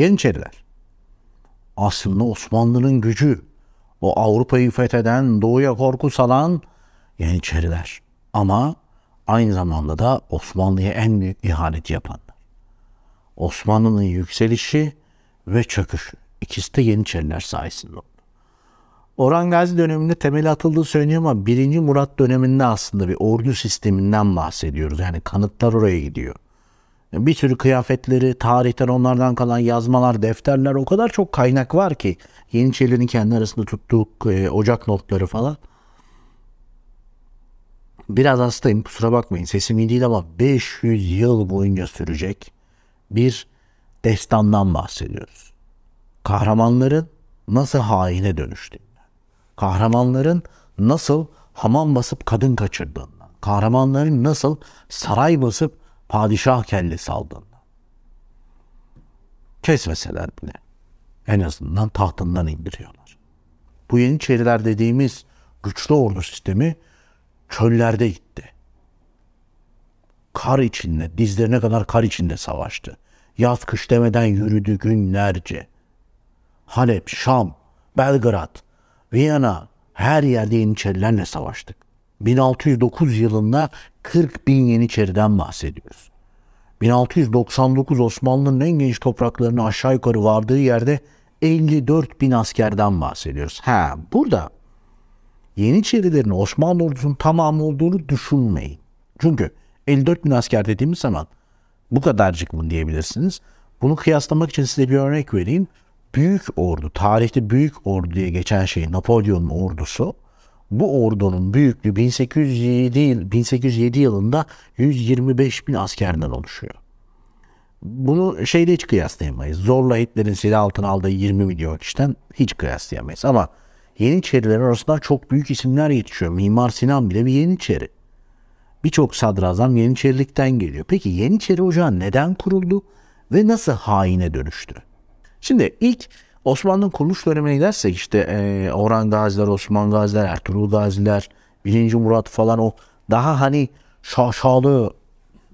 Yeniçeriler. Aslında Osmanlı'nın gücü, o Avrupa'yı fetheden, doğuya korku salan Yeniçeriler. Ama aynı zamanda da Osmanlı'ya en büyük ihaneti yapanlar. Osmanlı'nın yükselişi ve çöküşü. ikisi de Yeniçeriler sayesinde oldu. Orhan Gazi döneminde temeli atıldığı söyleniyor ama 1. Murat döneminde aslında bir ordu sisteminden bahsediyoruz. Yani kanıtlar oraya gidiyor bir sürü kıyafetleri, tarihten onlardan kalan yazmalar, defterler o kadar çok kaynak var ki. Yeniçerilerin kendi arasında tuttuğu e, ocak notları falan. Biraz hastayım kusura bakmayın sesim iyi değil ama 500 yıl boyunca sürecek bir destandan bahsediyoruz. Kahramanların nasıl haine dönüştüğünden, kahramanların nasıl hamam basıp kadın kaçırdığından, kahramanların nasıl saray basıp padişah kellesi aldığında. Kesmeseler bile en azından tahtından indiriyorlar. Bu Yeniçeriler dediğimiz güçlü ordu sistemi çöllerde gitti. Kar içinde, dizlerine kadar kar içinde savaştı. Yaz kış demeden yürüdü günlerce. Halep, Şam, Belgrad, Viyana her yerde Yeniçerilerle savaştık. 1609 yılında 40 bin Yeniçeriden bahsediyoruz. 1699 Osmanlı'nın en genç topraklarını aşağı yukarı vardığı yerde 54 bin askerden bahsediyoruz. Ha burada Yeniçerilerin Osmanlı ordusunun tamamı olduğunu düşünmeyin. Çünkü 54 bin asker dediğimiz zaman bu kadarcık mı diyebilirsiniz. Bunu kıyaslamak için size bir örnek vereyim. Büyük ordu, tarihte büyük ordu diye geçen şey Napolyon'un ordusu bu ordunun büyüklüğü 1807, yıl, 1807 yılında 125 bin askerden oluşuyor. Bunu şeyde hiç kıyaslayamayız. Zorla Hitler'in silah altına aldığı 20 milyon kişiden hiç kıyaslayamayız. Ama Yeniçeriler arasında çok büyük isimler yetişiyor. Mimar Sinan bile bir Yeniçeri. Birçok sadrazam Yeniçerilikten geliyor. Peki Yeniçeri Ocağı neden kuruldu ve nasıl haine dönüştü? Şimdi ilk Osmanlı'nın kuruluş dönemine gidersek işte e, Orhan Gaziler, Osman Gaziler, Ertuğrul Gaziler, 1. Murat falan o daha hani şaşalı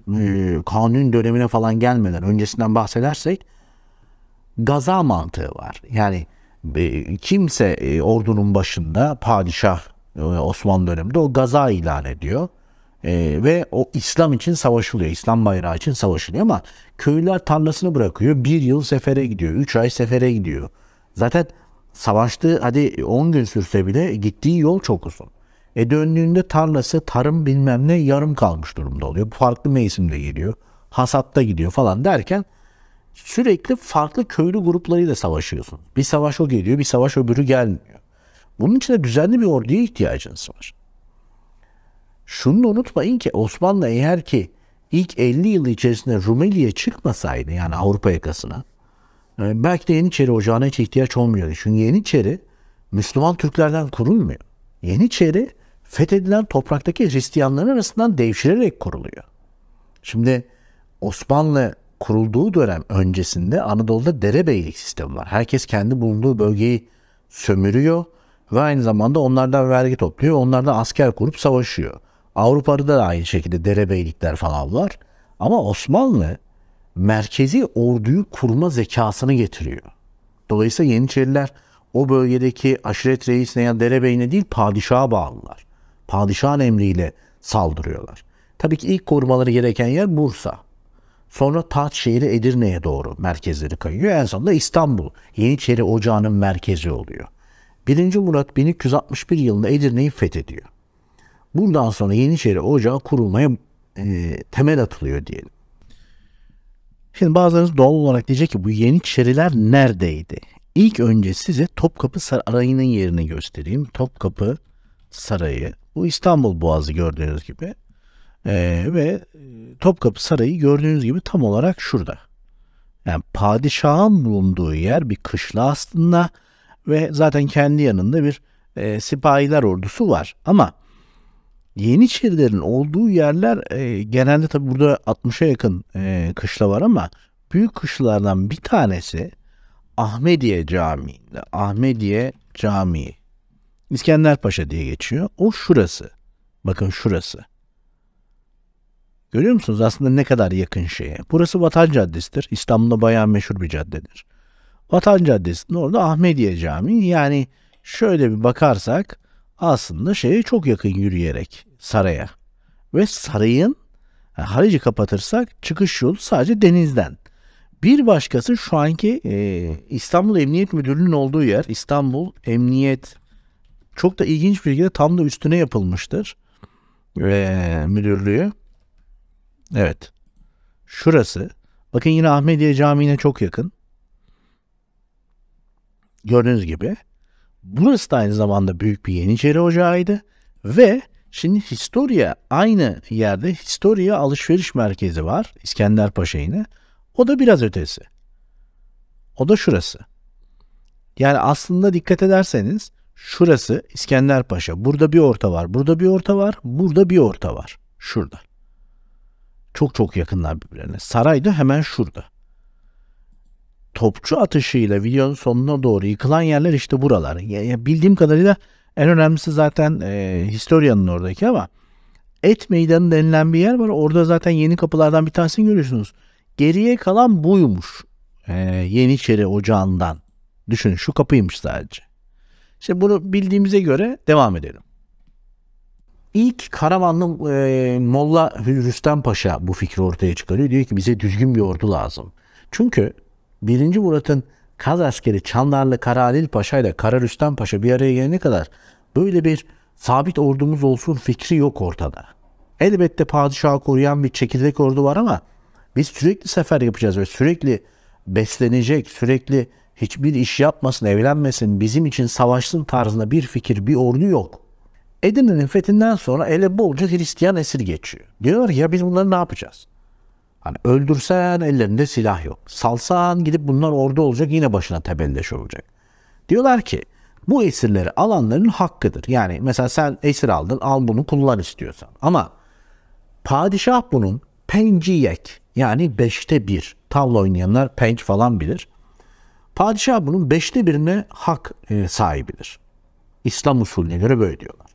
e, kanun dönemine falan gelmeden öncesinden bahsedersek gaza mantığı var. Yani e, kimse e, ordunun başında padişah e, Osmanlı döneminde o gaza ilan ediyor. E, ve o İslam için savaşılıyor. İslam bayrağı için savaşılıyor ama köylüler tarlasını bırakıyor. Bir yıl sefere gidiyor. Üç ay sefere gidiyor. Zaten savaştı hadi 10 gün sürse bile gittiği yol çok uzun. E döndüğünde tarlası tarım bilmem ne yarım kalmış durumda oluyor. Farklı mevsimde geliyor. Hasatta gidiyor falan derken sürekli farklı köylü gruplarıyla savaşıyorsun. Bir savaş o geliyor, bir savaş öbürü gelmiyor. Bunun için de düzenli bir orduya ihtiyacınız var şunu da unutmayın ki Osmanlı eğer ki ilk 50 yıl içerisinde Rumeli'ye çıkmasaydı yani Avrupa yakasına e, belki de Yeniçeri ocağına hiç ihtiyaç olmuyordu. Çünkü Yeniçeri Müslüman Türklerden kurulmuyor. Yeniçeri fethedilen topraktaki Hristiyanların arasından devşirerek kuruluyor. Şimdi Osmanlı kurulduğu dönem öncesinde Anadolu'da derebeylik sistemi var. Herkes kendi bulunduğu bölgeyi sömürüyor ve aynı zamanda onlardan vergi topluyor. Onlardan asker kurup savaşıyor. Avrupa'da da aynı şekilde derebeylikler falan var. Ama Osmanlı merkezi orduyu kurma zekasını getiriyor. Dolayısıyla Yeniçeriler o bölgedeki aşiret reisine ya yani derebeyine değil padişaha bağlılar. Padişahın emriyle saldırıyorlar. Tabii ki ilk korumaları gereken yer Bursa. Sonra taht şehri Edirne'ye doğru merkezleri kayıyor. En sonunda İstanbul. Yeniçeri Ocağı'nın merkezi oluyor. 1. Murat 1261 yılında Edirne'yi fethediyor. Buradan sonra Yeniçeri Ocağı kurulmaya e, temel atılıyor diyelim. Şimdi bazılarınız doğal olarak diyecek ki bu Yeniçeriler neredeydi? İlk önce size Topkapı Sarayı'nın yerini göstereyim. Topkapı Sarayı. Bu İstanbul Boğazı gördüğünüz gibi. Ee, ve e, Topkapı Sarayı gördüğünüz gibi tam olarak şurada. Yani padişahın bulunduğu yer bir kışla aslında ve zaten kendi yanında bir e, sipahiler ordusu var. Ama Yeniçerilerin olduğu yerler e, genelde tabi burada 60'a yakın e, kışla var ama büyük kışlalardan bir tanesi Ahmediye Camii. Ahmediye Camii. İskenderpaşa diye geçiyor. O şurası. Bakın şurası. Görüyor musunuz aslında ne kadar yakın şeye. Burası Vatan Caddesi'dir. İstanbul'da bayağı meşhur bir caddedir. Vatan Caddesi'nin orada Ahmediye Camii. Yani şöyle bir bakarsak aslında şeye çok yakın yürüyerek saraya. Ve sarayın yani e, Halici kapatırsak çıkış yolu sadece denizden. Bir başkası şu anki e, İstanbul Emniyet Müdürlüğü'nün olduğu yer İstanbul Emniyet çok da ilginç bir şekilde tam da üstüne yapılmıştır. Ee, müdürlüğü. Evet. Şurası. Bakın yine Ahmediye Camii'ne çok yakın. Gördüğünüz gibi. Burası da aynı zamanda büyük bir Yeniçeri ocağıydı ve şimdi Historia aynı yerde Historia alışveriş merkezi var İskenderpaşa yine. O da biraz ötesi. O da şurası. Yani aslında dikkat ederseniz şurası İskender Paşa. Burada bir orta var, burada bir orta var, burada bir orta var. Şurada. Çok çok yakınlar birbirlerine. Saray da hemen şurada topçu atışıyla videonun sonuna doğru yıkılan yerler işte buralar. Ya, bildiğim kadarıyla en önemlisi zaten e, Historia'nın oradaki ama Et Meydanı denilen bir yer var. Orada zaten yeni kapılardan bir tanesini görüyorsunuz. Geriye kalan buymuş. E, Yeniçeri Ocağı'ndan. Düşünün şu kapıymış sadece. İşte bunu bildiğimize göre devam edelim. İlk Karamanlı e, Molla Rüstem Paşa bu fikri ortaya çıkarıyor. Diyor ki bize düzgün bir ordu lazım. Çünkü 1. Murat'ın Kaz askeri Çandarlı Karalil Paşa ile Kararüstem Paşa bir araya gelene kadar böyle bir sabit ordumuz olsun fikri yok ortada. Elbette padişahı koruyan bir çekirdek ordu var ama biz sürekli sefer yapacağız ve sürekli beslenecek, sürekli hiçbir iş yapmasın, evlenmesin, bizim için savaşsın tarzında bir fikir, bir ordu yok. Edirne'nin fethinden sonra ele bolca Hristiyan esir geçiyor. Diyorlar ki ya biz bunları ne yapacağız? Hani öldürsen ellerinde silah yok. Salsan gidip bunlar orada olacak yine başına tebelleş olacak. Diyorlar ki bu esirleri alanların hakkıdır. Yani mesela sen esir aldın al bunu kullan istiyorsan. Ama padişah bunun penciyek yani beşte bir tavla oynayanlar penç falan bilir. Padişah bunun beşte birine hak e, sahibidir. İslam usulüne göre böyle diyorlar.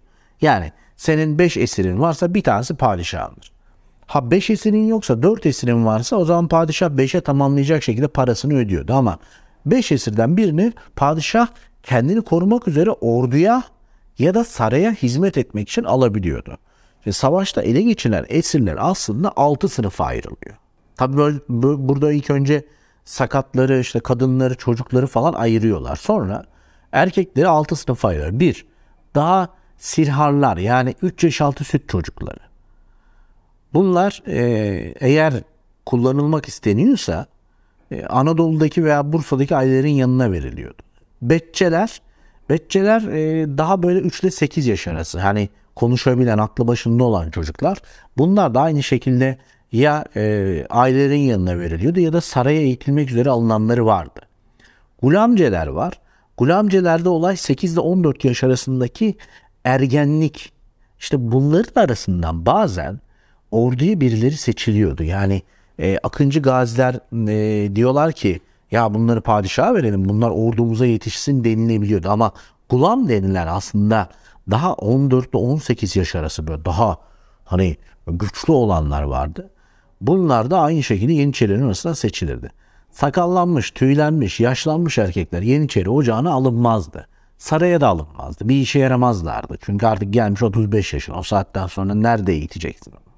Yani senin beş esirin varsa bir tanesi padişahındır. Ha 5 esirin yoksa 4 esirin varsa o zaman padişah 5'e tamamlayacak şekilde parasını ödüyordu ama 5 esirden birini padişah kendini korumak üzere orduya ya da saraya hizmet etmek için alabiliyordu. Ve savaşta ele geçirilen esirler aslında 6 sınıfa ayrılıyor. Tabi böyle, burada ilk önce sakatları, işte kadınları, çocukları falan ayırıyorlar. Sonra erkekleri 6 sınıfa ayırıyor. 1. Daha sirharlar yani 3 yaş altı süt çocukları. Bunlar e, eğer kullanılmak isteniyorsa e, Anadolu'daki veya Bursa'daki ailelerin yanına veriliyordu. Betçeler, betçeler e, daha böyle 3 ile 8 yaş arası. Hani konuşabilen, aklı başında olan çocuklar. Bunlar da aynı şekilde ya ailelerin yanına veriliyordu ya da saraya eğitilmek üzere alınanları vardı. Gulamceler var. Gulamcelerde olay 8 ile 14 yaş arasındaki ergenlik. İşte bunların arasından bazen orduya birileri seçiliyordu. Yani e, Akıncı gaziler e, diyorlar ki ya bunları padişaha verelim bunlar ordumuza yetişsin denilebiliyordu. Ama gulam denilen aslında daha 14 ile 18 yaş arası böyle daha hani güçlü olanlar vardı. Bunlar da aynı şekilde Yeniçerilerin arasından seçilirdi. Sakallanmış, tüylenmiş, yaşlanmış erkekler Yeniçeri ocağına alınmazdı. Saraya da alınmazdı. Bir işe yaramazlardı. Çünkü artık gelmiş 35 yaşın. O saatten sonra nerede eğiteceksin onu?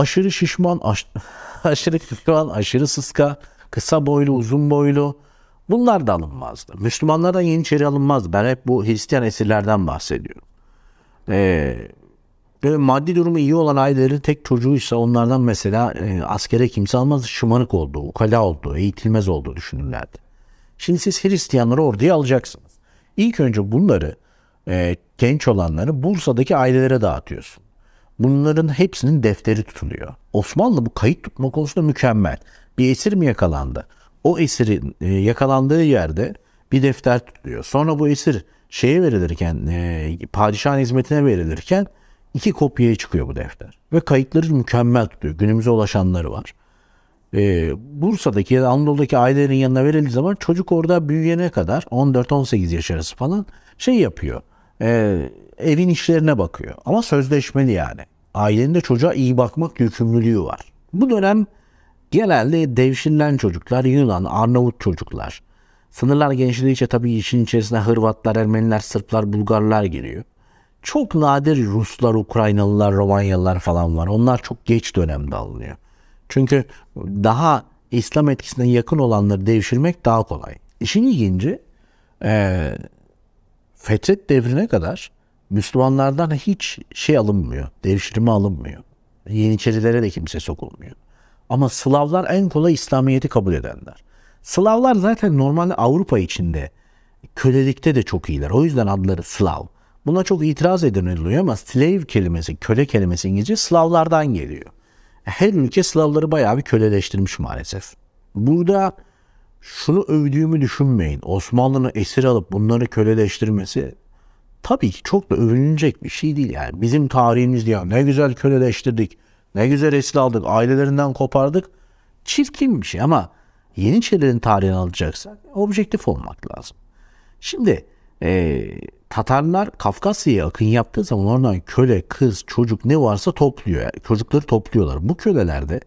aşırı şişman, aş aşırı kıkan, aşırı sıska, kısa boylu, uzun boylu bunlar da alınmazdı. Müslümanlara Yeniçeri alınmazdı. Ben hep bu Hristiyan esirlerden bahsediyorum. Ee, böyle maddi durumu iyi olan ailelerin tek çocuğuysa onlardan mesela e, askere kimse almaz şımarık oldu, ukala oldu, eğitilmez oldu düşünürlerdi. Şimdi siz Hristiyanları orduya alacaksınız. İlk önce bunları e, genç olanları Bursa'daki ailelere dağıtıyorsun. Bunların hepsinin defteri tutuluyor. Osmanlı bu kayıt tutma konusunda mükemmel. Bir esir mi yakalandı? O esirin e, yakalandığı yerde bir defter tutuluyor. Sonra bu esir şeye verilirken, e, padişahın hizmetine verilirken iki kopyaya çıkıyor bu defter. Ve kayıtları mükemmel tutuyor. Günümüze ulaşanları var. E, Bursa'daki ya da Anadolu'daki ailelerin yanına verildiği zaman çocuk orada büyüyene kadar 14-18 yaş arası falan şey yapıyor e, evin işlerine bakıyor. Ama sözleşmeli yani. Ailenin de çocuğa iyi bakmak yükümlülüğü var. Bu dönem genelde devşirilen çocuklar Yunan, Arnavut çocuklar. Sınırlar genişledikçe tabii işin içerisine Hırvatlar, Ermeniler, Sırplar, Bulgarlar giriyor. Çok nadir Ruslar, Ukraynalılar, Romanyalılar falan var. Onlar çok geç dönemde alınıyor. Çünkü daha İslam etkisine yakın olanları devşirmek daha kolay. İşin ilginci e, Fetret devrine kadar Müslümanlardan hiç şey alınmıyor, devşirme alınmıyor. Yeniçerilere de kimse sokulmuyor. Ama Slavlar en kolay İslamiyet'i kabul edenler. Slavlar zaten normalde Avrupa içinde kölelikte de çok iyiler. O yüzden adları Slav. Buna çok itiraz ediliyor ama slave kelimesi, köle kelimesi İngilizce Slavlardan geliyor. Her ülke Slavları bayağı bir köleleştirmiş maalesef. Burada şunu övdüğümü düşünmeyin. Osmanlı'nın esir alıp bunları köleleştirmesi tabii ki çok da övünülecek bir şey değil yani. Bizim tarihimiz diye ne güzel köleleştirdik, ne güzel esir aldık, ailelerinden kopardık. Çirkin bir şey ama Yeniçerilerin tarihini alacaksak objektif olmak lazım. Şimdi e, Tatarlar Kafkasya'ya akın yaptığı zaman oradan köle, kız, çocuk ne varsa topluyor. Yani çocukları topluyorlar. Bu kölelerde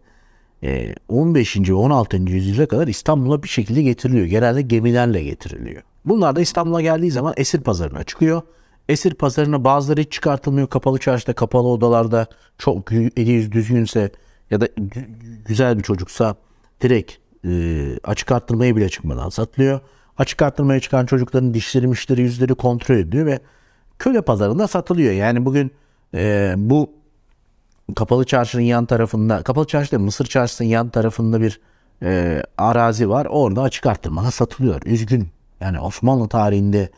15. ve 16. yüzyıla kadar İstanbul'a bir şekilde getiriliyor. Genelde gemilerle getiriliyor. Bunlar da İstanbul'a geldiği zaman esir pazarına çıkıyor. Esir pazarına bazıları hiç çıkartılmıyor. Kapalı çarşıda, kapalı odalarda çok eli yüz düzgünse ya da güzel bir çocuksa direkt e, açık arttırmaya bile çıkmadan satılıyor. Açık arttırmaya çıkan çocukların dişleri, mişleri, yüzleri kontrol ediliyor ve köle pazarında satılıyor. Yani bugün e, bu Kapalı Çarşı'nın yan tarafında, Kapalı Çarşı'da Mısır Çarşısı'nın yan tarafında bir e, arazi var. Orada açık arttırmaya satılıyor. Üzgün. Yani Osmanlı tarihinde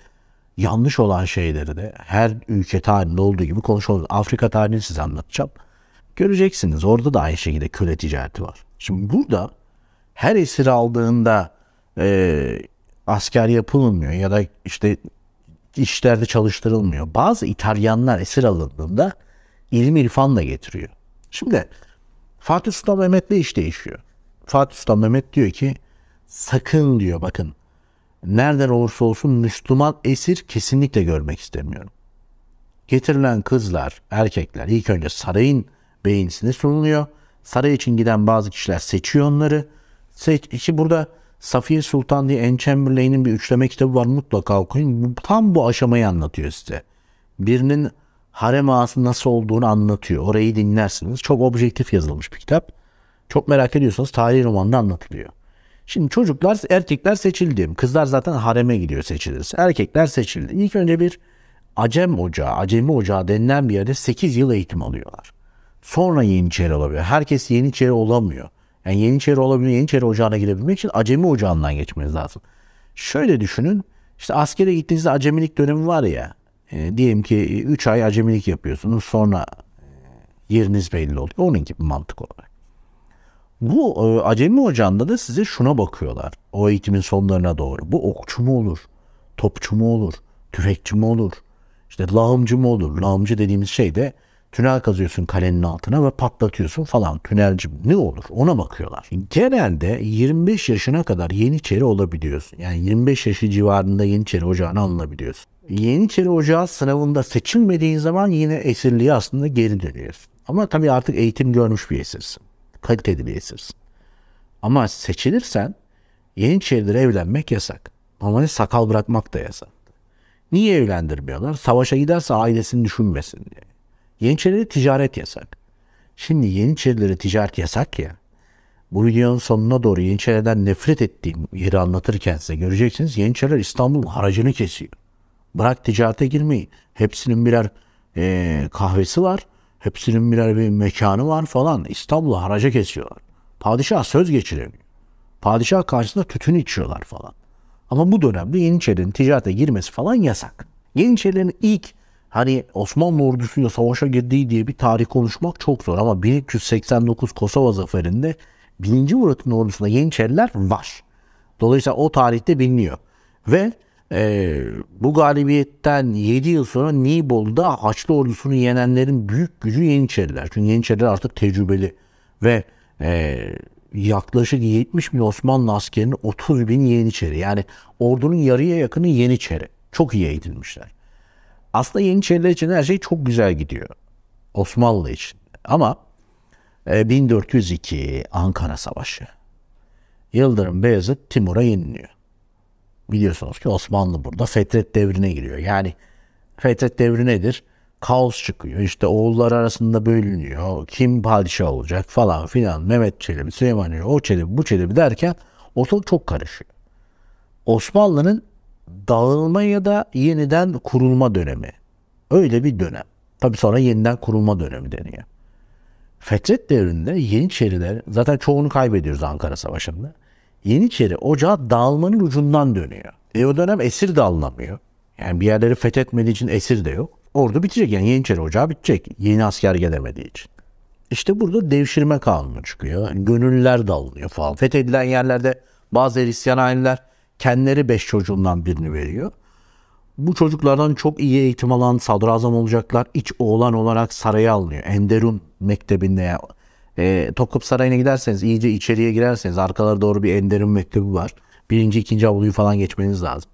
yanlış olan şeyleri de her ülke tarihinde olduğu gibi konuşuyoruz. Afrika tarihini size anlatacağım. Göreceksiniz orada da aynı şekilde köle ticareti var. Şimdi burada her esir aldığında e, asker yapılmıyor ya da işte işlerde çalıştırılmıyor. Bazı İtalyanlar esir alındığında ilim irfanla getiriyor. Şimdi Fatih Sultan Mehmet'le iş değişiyor. Fatih Sultan Mehmet diyor ki sakın diyor bakın nereden olursa olsun Müslüman esir kesinlikle görmek istemiyorum. Getirilen kızlar, erkekler ilk önce sarayın beyinisine sunuluyor. Saray için giden bazı kişiler seçiyor onları. Seç, işte burada Safiye Sultan diye Ençemberley'nin bir üçleme kitabı var mutlaka okuyun. Tam bu aşamayı anlatıyor size. Birinin harem ağası nasıl olduğunu anlatıyor. Orayı dinlersiniz. Çok objektif yazılmış bir kitap. Çok merak ediyorsanız tarihi romanda anlatılıyor. Şimdi çocuklar, erkekler seçildi. Kızlar zaten hareme gidiyor seçilirse. Erkekler seçildi. İlk önce bir Acem Ocağı, Acemi Ocağı denilen bir yerde 8 yıl eğitim alıyorlar. Sonra Yeniçeri olabiliyor. Herkes Yeniçeri olamıyor. Yani Yeniçeri olabiliyor, Yeniçeri Ocağı'na girebilmek için Acemi Ocağı'ndan geçmeniz lazım. Şöyle düşünün, işte askere gittiğinizde acemilik dönemi var ya, e, diyelim ki 3 e, ay acemilik yapıyorsunuz sonra e, yeriniz belli oluyor. Onun gibi mantık olarak. Bu e, acemi ocağında da size şuna bakıyorlar. O eğitimin sonlarına doğru. Bu okçu mu olur? Topçu mu olur? Tüfekçi mi olur? İşte lağımcı mı olur? Lağımcı dediğimiz şey de tünel kazıyorsun kalenin altına ve patlatıyorsun falan. Tünelci ne olur? Ona bakıyorlar. Genelde 25 yaşına kadar yeniçeri olabiliyorsun. Yani 25 yaşı civarında yeniçeri ocağına alınabiliyorsun. Yeniçeri Ocağı sınavında seçilmediğin zaman yine esirliğe aslında geri dönüyorsun. Ama tabii artık eğitim görmüş bir esirsin. Kaliteli bir esirsin. Ama seçilirsen Yeniçerilere evlenmek yasak. Normalde sakal bırakmak da yasak. Niye evlendirmiyorlar? Savaşa giderse ailesini düşünmesin diye. Yeniçerilere ticaret yasak. Şimdi Yeniçerilere ticaret yasak ya. Bu videonun sonuna doğru Yeniçerilerden nefret ettiğim yeri anlatırken size göreceksiniz. Yeniçeriler İstanbul'un haracını kesiyor. Bırak ticarete girmeyi. Hepsinin birer e, kahvesi var. Hepsinin birer bir mekanı var falan. İstanbul'u haraca kesiyorlar. Padişah söz geçiremiyor. Padişah karşısında tütün içiyorlar falan. Ama bu dönemde Yeniçerilerin ticarete girmesi falan yasak. Yeniçerilerin ilk hani Osmanlı ordusuyla savaşa girdiği diye bir tarih konuşmak çok zor ama 1389 Kosova zaferinde 1. Murat'ın ordusunda Yeniçeriler var. Dolayısıyla o tarihte biliniyor. Ve e, bu galibiyetten 7 yıl sonra Neybol'da Haçlı ordusunu yenenlerin büyük gücü Yeniçeriler. Çünkü Yeniçeriler artık tecrübeli ve e, yaklaşık 70 bin Osmanlı askerinin 30 bin Yeniçeri. Yani ordunun yarıya yakını Yeniçeri. Çok iyi eğitilmişler. Aslında Yeniçeriler için her şey çok güzel gidiyor. Osmanlı için. Ama e, 1402 Ankara Savaşı. Yıldırım Beyazıt Timur'a yeniliyor biliyorsunuz ki Osmanlı burada fetret devrine giriyor. Yani fetret devri nedir? Kaos çıkıyor. İşte oğullar arasında bölünüyor. Kim padişah olacak falan filan. Mehmet Çelebi, Süleyman Çelebi, o Çelebi, bu Çelebi derken ortalık çok karışıyor. Osmanlı'nın dağılma ya da yeniden kurulma dönemi. Öyle bir dönem. Tabi sonra yeniden kurulma dönemi deniyor. Fetret devrinde Yeniçeriler zaten çoğunu kaybediyoruz Ankara Savaşı'nda. Yeniçeri ocağı dağılmanın ucundan dönüyor. E o dönem esir de alınamıyor. Yani bir yerleri fethetmediği için esir de yok. Ordu bitecek yani Yeniçeri ocağı bitecek. Yeni asker gelemediği için. İşte burada devşirme kanunu çıkıyor. Gönüller dalınıyor falan. Fethedilen yerlerde bazı Hristiyan aileler kendileri beş çocuğundan birini veriyor. Bu çocuklardan çok iyi eğitim alan sadrazam olacaklar. İç oğlan olarak saraya alınıyor. Enderun mektebinde yani e, Tokup Sarayı'na giderseniz iyice içeriye girerseniz arkalara doğru bir Enderun mektubu var. Birinci, ikinci avluyu falan geçmeniz lazım.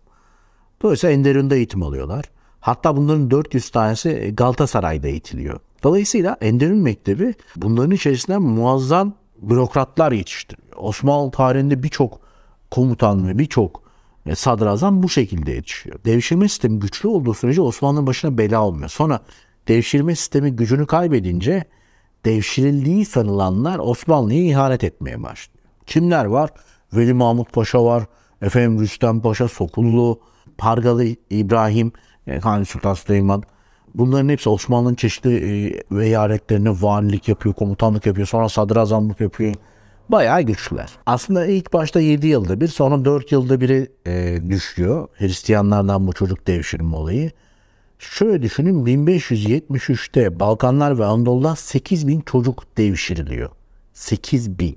Dolayısıyla Enderun'da eğitim alıyorlar. Hatta bunların 400 tanesi e, Galatasaray'da eğitiliyor. Dolayısıyla Enderun Mektebi bunların içerisinde muazzam bürokratlar yetiştiriyor. Osmanlı tarihinde birçok komutan ve birçok e, sadrazam bu şekilde yetişiyor. Devşirme sistemi güçlü olduğu sürece Osmanlı'nın başına bela olmuyor. Sonra devşirme sistemi gücünü kaybedince devşirildiği sanılanlar Osmanlı'ya ihanet etmeye başlıyor. Kimler var? Veli Mahmut Paşa var, Efendim Rüstem Paşa, Sokullu, Pargalı İbrahim, e, Kanuni Sultan Süleyman. Bunların hepsi Osmanlı'nın çeşitli e, veyaletlerine valilik yapıyor, komutanlık yapıyor, sonra sadrazamlık yapıyor. Bayağı güçlüler. Aslında ilk başta 7 yılda bir, sonra 4 yılda biri e, düşüyor. Hristiyanlardan bu çocuk devşirme olayı. Şöyle düşünün 1573'te Balkanlar ve Anadolu'da 8 bin çocuk devşiriliyor. 8 bin.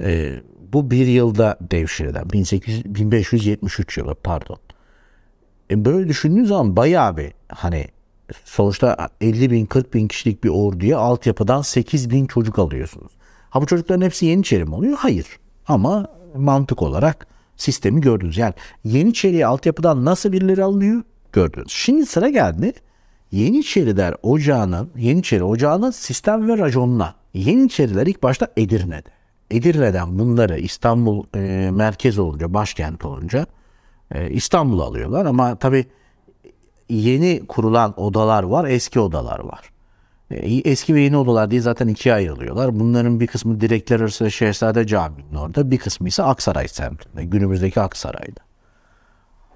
Ee, bu bir yılda devşirilen 1800, 1573 yılı pardon. E böyle düşündüğün zaman bayağı bir hani sonuçta 50 bin 40 bin kişilik bir orduya altyapıdan 8 bin çocuk alıyorsunuz. Ha bu çocukların hepsi Yeniçeri mi oluyor? Hayır. Ama mantık olarak sistemi gördünüz. Yani Yeniçeri'ye altyapıdan nasıl birileri alınıyor? gördünüz. Şimdi sıra geldi Yeniçeriler Ocağı'nın, Yeniçeri Ocağı'nın sistem ve raconuna. Yeniçeriler ilk başta Edirne'de. Edirne'den bunları İstanbul e, merkez olunca, başkent olunca e, İstanbul'u alıyorlar. Ama tabii yeni kurulan odalar var, eski odalar var. E, eski ve yeni odalar diye zaten ikiye ayrılıyorlar. Bunların bir kısmı direkler arası Şehzade Camii'nin orada, bir kısmı ise Aksaray semtinde, günümüzdeki Aksaray'da.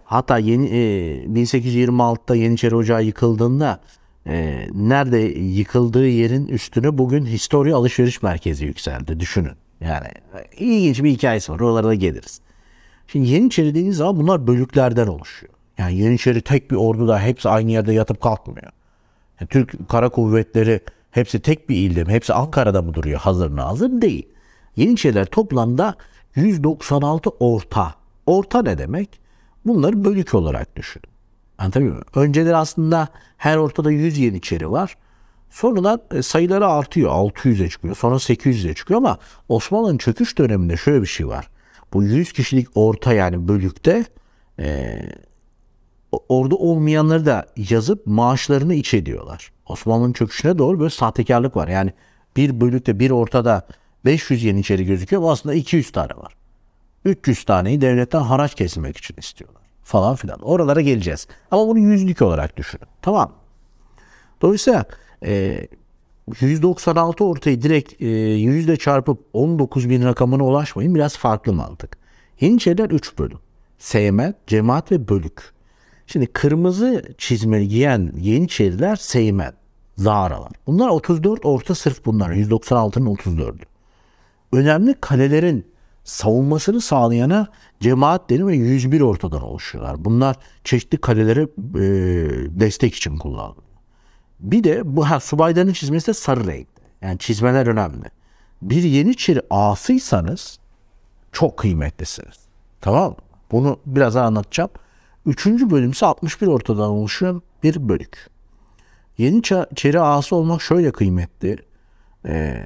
Hatta yeni, e, 1826'da Yeniçeri Ocağı yıkıldığında e, nerede yıkıldığı yerin üstüne bugün historia Alışveriş Merkezi yükseldi. Düşünün. Yani e, ilginç bir hikayesi var. Oralara geliriz. Şimdi Yeniçeri dediğiniz zaman bunlar bölüklerden oluşuyor. Yani Yeniçeri tek bir ordu da hepsi aynı yerde yatıp kalkmıyor. Yani e, Türk Kara Kuvvetleri hepsi tek bir ilde mi? Hepsi Ankara'da mı duruyor? Hazır mı? Hazır değil. Yeniçeriler toplamda 196 orta. Orta ne demek? Bunları bölük olarak düşün. Anlatabiliyor muyum? Önceleri aslında her ortada 100 Yeniçeri var. Sonradan e, sayıları artıyor. 600'e çıkıyor. Sonra 800'e çıkıyor ama Osmanlı'nın çöküş döneminde şöyle bir şey var. Bu 100 kişilik orta yani bölükte e, orada olmayanları da yazıp maaşlarını iç ediyorlar. Osmanlı'nın çöküşüne doğru böyle sahtekarlık var. Yani bir bölükte bir ortada 500 Yeniçeri gözüküyor ama aslında 200 tane var. 300 taneyi devletten haraç kesmek için istiyorlar falan filan. Oralara geleceğiz. Ama bunu yüzlük olarak düşünün. Tamam. Dolayısıyla e, 196 ortayı direkt e, yüzde çarpıp 19 bin rakamına ulaşmayın. Biraz farklı mantık. Yeniçeriler 3 bölüm. Seymet, cemaat ve bölük. Şimdi kırmızı çizmeli giyen Yeniçeriler Seymen, Zaralar. Bunlar 34 orta sırf bunlar. 196'nın 34'ü. Önemli kalelerin savunmasını sağlayana cemaat deni ve 101 ortadan oluşuyorlar. Bunlar çeşitli kalelere e, destek için kullanılıyor. Bir de bu ha, subayların çizmesi de sarı renkte. Yani çizmeler önemli. Bir Yeniçeri asıysanız çok kıymetlisiniz. Tamam mı? Bunu daha anlatacağım. Üçüncü bölüm ise 61 ortadan oluşan bir bölük. Yeniçeri ağası olmak şöyle kıymetli. Ee,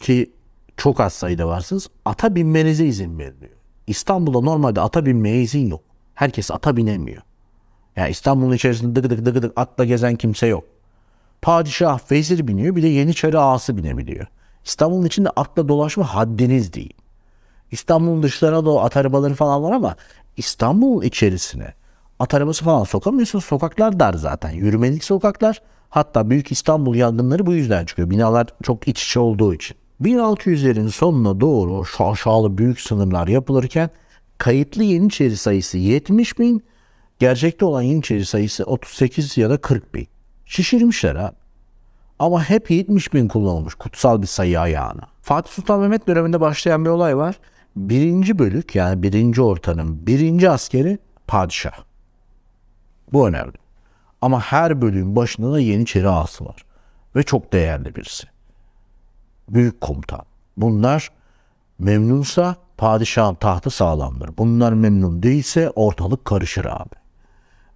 ki çok az sayıda varsınız. Ata binmenize izin veriliyor. İstanbul'da normalde ata binmeye izin yok. Herkes ata binemiyor. Yani İstanbul'un içerisinde dık dık dık dık atla gezen kimse yok. Padişah, vezir biniyor bir de Yeniçeri ağası binebiliyor. İstanbul'un içinde atla dolaşma haddiniz değil. İstanbul'un dışlarına da at arabaları falan var ama İstanbul'un içerisine at arabası falan sokamıyorsunuz. Sokaklar dar zaten. Yürümelik sokaklar. Hatta büyük İstanbul yangınları bu yüzden çıkıyor. Binalar çok iç içe olduğu için. 1600'lerin sonuna doğru şaşalı büyük sınırlar yapılırken kayıtlı Yeniçeri sayısı 70 bin, gerçekte olan Yeniçeri sayısı 38 ya da 40 bin. Şişirmişler ha, Ama hep 70 bin kullanılmış kutsal bir sayı ayağına. Fatih Sultan Mehmet döneminde başlayan bir olay var. Birinci bölük yani birinci ortanın birinci askeri padişah. Bu önemli. Ama her bölüğün başında da Yeniçeri ağası var. Ve çok değerli birisi büyük komutan. Bunlar memnunsa padişahın tahtı sağlamdır. Bunlar memnun değilse ortalık karışır abi.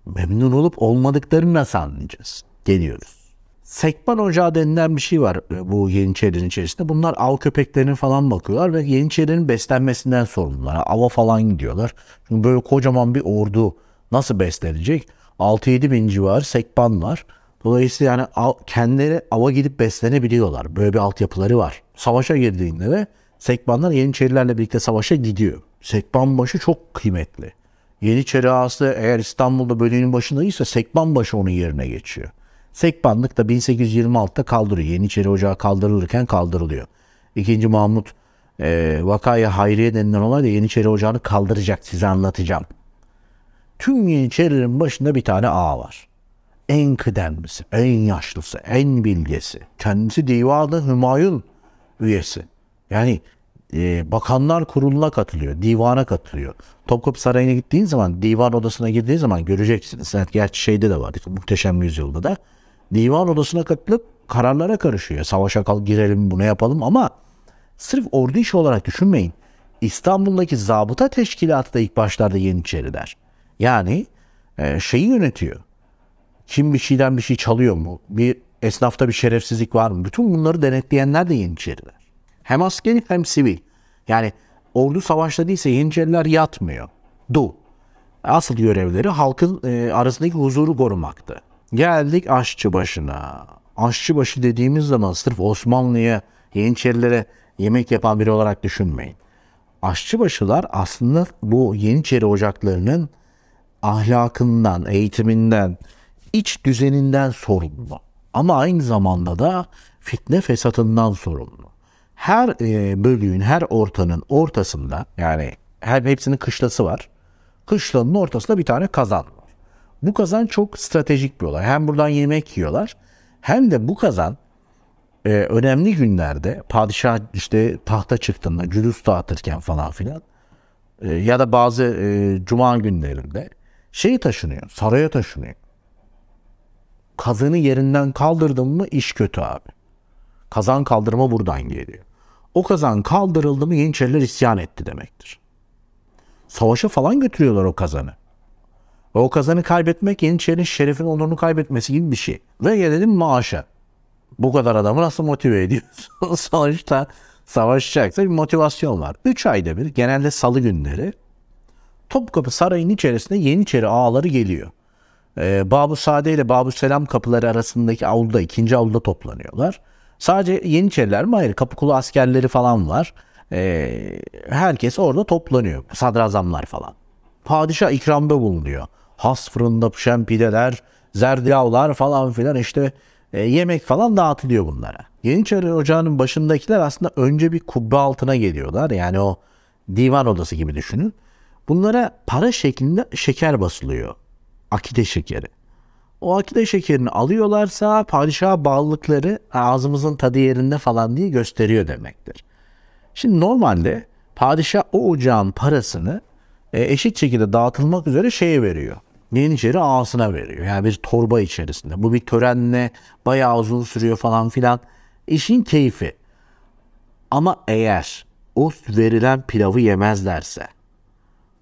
Memnun olup olmadıklarını nasıl anlayacağız? Geliyoruz. Sekban ocağı denilen bir şey var e, bu Yeniçerilerin içerisinde. Bunlar av köpeklerini falan bakıyorlar ve Yeniçerilerin beslenmesinden sorumlular. Ava falan gidiyorlar. Çünkü böyle kocaman bir ordu nasıl beslenecek? 6-7 bin civarı sekban var. Dolayısıyla yani kendileri ava gidip beslenebiliyorlar. Böyle bir altyapıları var. Savaşa girdiğinde de Sekbanlar Yeniçerilerle birlikte savaşa gidiyor. Sekban başı çok kıymetli. Yeniçeri ağası eğer İstanbul'da bölüğünün başındaysa Sekban başı onun yerine geçiyor. Sekbanlık da 1826'da kaldırıyor. Yeniçeri Ocağı kaldırılırken kaldırılıyor. İkinci Mahmut e, vakaya hayriye denilen olay da Yeniçeri Ocağı'nı kaldıracak size anlatacağım. Tüm Yeniçerilerin başında bir tane ağa var en kıdemlisi, en yaşlısı, en bilgesi. Kendisi Divanı Hümayun üyesi. Yani e, bakanlar kuruluna katılıyor, divana katılıyor. Topkapı Sarayı'na gittiğin zaman, divan odasına girdiği zaman göreceksiniz. Evet, gerçi şeyde de vardı, muhteşem yüzyılda da. Divan odasına katılıp kararlara karışıyor. Savaşa kal girelim, bunu yapalım ama sırf ordu işi olarak düşünmeyin. İstanbul'daki zabıta teşkilatı da ilk başlarda Yeniçeriler. Yani e, şeyi yönetiyor. Kim bir şeyden bir şey çalıyor mu? Bir esnafta bir şerefsizlik var mı? Bütün bunları denetleyenler de Yeniçeriler. Hem askeri hem sivil. Yani ordu savaşta değilse Yeniçeriler yatmıyor. Du. Asıl görevleri halkın e, arasındaki huzuru korumaktı. Geldik aşçı başına. Aşçı başı dediğimiz zaman sırf Osmanlı'ya, Yeniçerilere yemek yapan biri olarak düşünmeyin. Aşçı başılar aslında bu Yeniçeri ocaklarının ahlakından, eğitiminden, iç düzeninden sorumlu. Ama aynı zamanda da fitne fesatından sorumlu. Her e, bölüğün, her ortanın ortasında yani her hepsinin kışlası var. Kışlanın ortasında bir tane kazan var. Bu kazan çok stratejik bir olay. Hem buradan yemek yiyorlar hem de bu kazan e, önemli günlerde padişah işte tahta çıktığında cülüs dağıtırken falan filan e, ya da bazı e, cuma günlerinde şeyi taşınıyor, saraya taşınıyor kazanı yerinden kaldırdın mı iş kötü abi. Kazan kaldırma buradan geliyor. O kazan kaldırıldı mı Yeniçeriler isyan etti demektir. Savaşa falan götürüyorlar o kazanı. Ve o kazanı kaybetmek Yeniçerilerin şerefin onurunu kaybetmesi gibi bir şey. Ve gelelim maaşa. Bu kadar adamı nasıl motive ediyorsun? Sonuçta savaşacaksa bir motivasyon var. 3 ayda bir genelde salı günleri Topkapı Sarayı'nın içerisinde Yeniçeri ağaları geliyor e, Babu Sade ile Babu Selam kapıları arasındaki avluda, ikinci avluda toplanıyorlar. Sadece Yeniçeriler mi? Hayır. Kapıkulu askerleri falan var. E, herkes orada toplanıyor. Sadrazamlar falan. Padişah ikramda bulunuyor. Has fırında pişen pideler, zerdelavlar falan filan işte e, yemek falan dağıtılıyor bunlara. Yeniçeri Ocağı'nın başındakiler aslında önce bir kubbe altına geliyorlar. Yani o divan odası gibi düşünün. Bunlara para şeklinde şeker basılıyor akide şekeri. O akide şekerini alıyorlarsa padişaha bağlılıkları ağzımızın tadı yerinde falan diye gösteriyor demektir. Şimdi normalde padişah o ocağın parasını e, eşit şekilde dağıtılmak üzere şeye veriyor. Yeniçeri ağasına veriyor. Yani bir torba içerisinde. Bu bir törenle bayağı uzun sürüyor falan filan. İşin keyfi. Ama eğer o verilen pilavı yemezlerse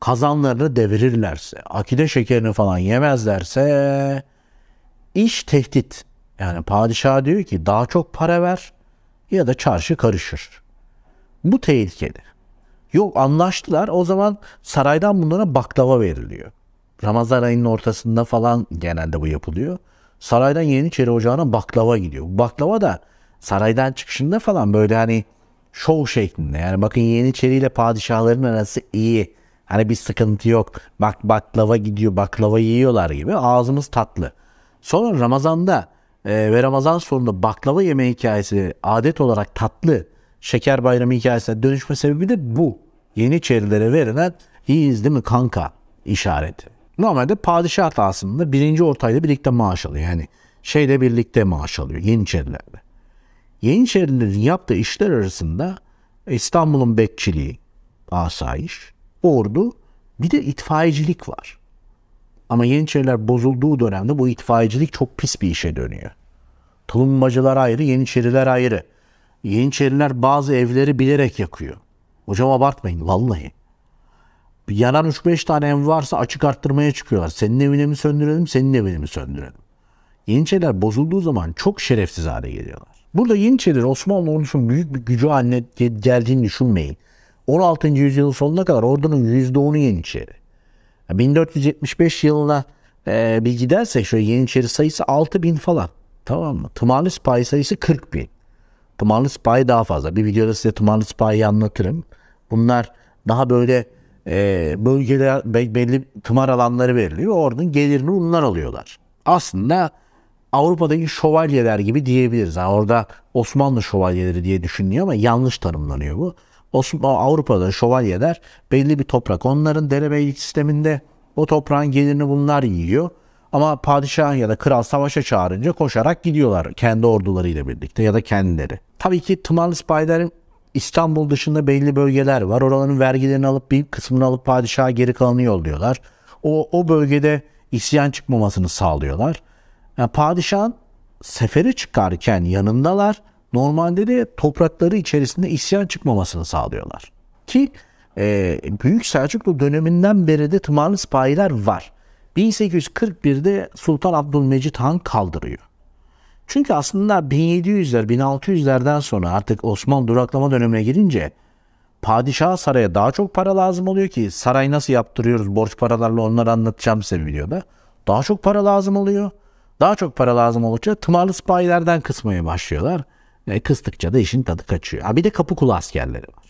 kazanlarını devirirlerse, akide şekerini falan yemezlerse iş tehdit. Yani padişah diyor ki daha çok para ver ya da çarşı karışır. Bu tehlikeli. Yok anlaştılar o zaman saraydan bunlara baklava veriliyor. Ramazan ayının ortasında falan genelde bu yapılıyor. Saraydan Yeniçeri Ocağı'na baklava gidiyor. Baklava da saraydan çıkışında falan böyle hani şov şeklinde. Yani bakın Yeniçeri ile padişahların arası iyi Hani bir sıkıntı yok. Bak baklava gidiyor, baklava yiyorlar gibi. Ağzımız tatlı. Sonra Ramazan'da e, ve Ramazan sonunda baklava yeme hikayesi adet olarak tatlı şeker bayramı hikayesine dönüşme sebebi de bu. Yeniçerilere verilen iyiyiz değil mi kanka işareti. Normalde padişah da aslında birinci ortayla birlikte maaş alıyor. Yani şeyle birlikte maaş alıyor Yeniçerilerle. Yeniçerilerin yaptığı işler arasında İstanbul'un bekçiliği, asayiş, ordu bir de itfaiyecilik var. Ama Yeniçeriler bozulduğu dönemde bu itfaiyecilik çok pis bir işe dönüyor. Tulumbacılar ayrı, Yeniçeriler ayrı. Yeniçeriler bazı evleri bilerek yakıyor. Hocam abartmayın vallahi. Yanan 3-5 tane ev varsa açık arttırmaya çıkıyorlar. Senin evini mi söndürelim, senin evini mi söndürelim? Yeniçeriler bozulduğu zaman çok şerefsiz hale geliyorlar. Burada Yeniçeriler Osmanlı ordusunun büyük bir gücü haline geldiğini düşünmeyin. 16. yüzyılın sonuna kadar ordunun %10'u Yeniçeri. 1475 yılına e, bir giderse şöyle Yeniçeri sayısı 6000 falan. Tamam mı? Tımarlı sipahi sayısı 40 bin. Tımarlı sipahi daha fazla. Bir videoda size tımarlı sipahiyi anlatırım. Bunlar daha böyle e, bölgeler belli tımar alanları veriliyor. Ordunun gelirini bunlar alıyorlar. Aslında Avrupa'daki şövalyeler gibi diyebiliriz. Yani orada Osmanlı şövalyeleri diye düşünülüyor ama yanlış tanımlanıyor bu. Osman Avrupa'da şövalyeler belli bir toprak onların derebeylik sisteminde o toprağın gelirini bunlar yiyor. Ama padişah ya da kral savaşa çağırınca koşarak gidiyorlar kendi ordularıyla birlikte ya da kendileri. Tabii ki Tımarlı Spider'in İstanbul dışında belli bölgeler var. Oraların vergilerini alıp bir kısmını alıp padişaha geri kalanı yolluyorlar. O, o bölgede isyan çıkmamasını sağlıyorlar. Yani padişahın seferi çıkarken yanındalar normalde de toprakları içerisinde isyan çıkmamasını sağlıyorlar. Ki e, Büyük Selçuklu döneminden beri de tımarlı sipahiler var. 1841'de Sultan Abdülmecit Han kaldırıyor. Çünkü aslında 1700'ler 1600'lerden sonra artık Osmanlı duraklama dönemine girince padişah saraya daha çok para lazım oluyor ki saray nasıl yaptırıyoruz borç paralarla onları anlatacağım size videoda. Daha çok para lazım oluyor. Daha çok para lazım oldukça tımarlı sipahilerden kısmaya başlıyorlar. E, kıstıkça da işin tadı kaçıyor. Ha, bir de kapıkulu askerleri var.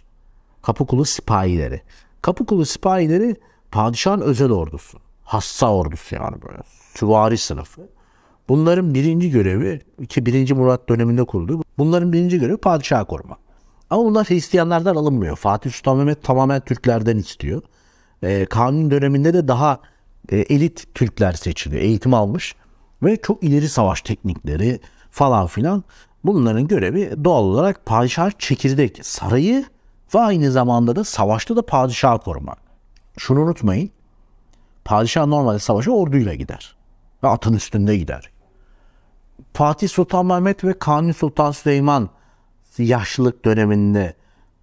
Kapıkulu sipahileri. Kapıkulu sipahileri padişahın özel ordusu. Hassa ordusu yani böyle. Süvari sınıfı. Bunların birinci görevi ki birinci Murat döneminde kuruldu. Bunların birinci görevi padişah koruma. Ama bunlar Hristiyanlardan alınmıyor. Fatih Sultan Mehmet tamamen Türklerden istiyor. E, kanun döneminde de daha e, elit Türkler seçiliyor. Eğitim almış ve çok ileri savaş teknikleri falan filan Bunların görevi doğal olarak padişah çekirdek sarayı ve aynı zamanda da savaşta da padişah korumak. Şunu unutmayın. Padişah normalde savaşa orduyla gider. Ve atın üstünde gider. Fatih Sultan Mehmet ve Kanuni Sultan Süleyman yaşlılık döneminde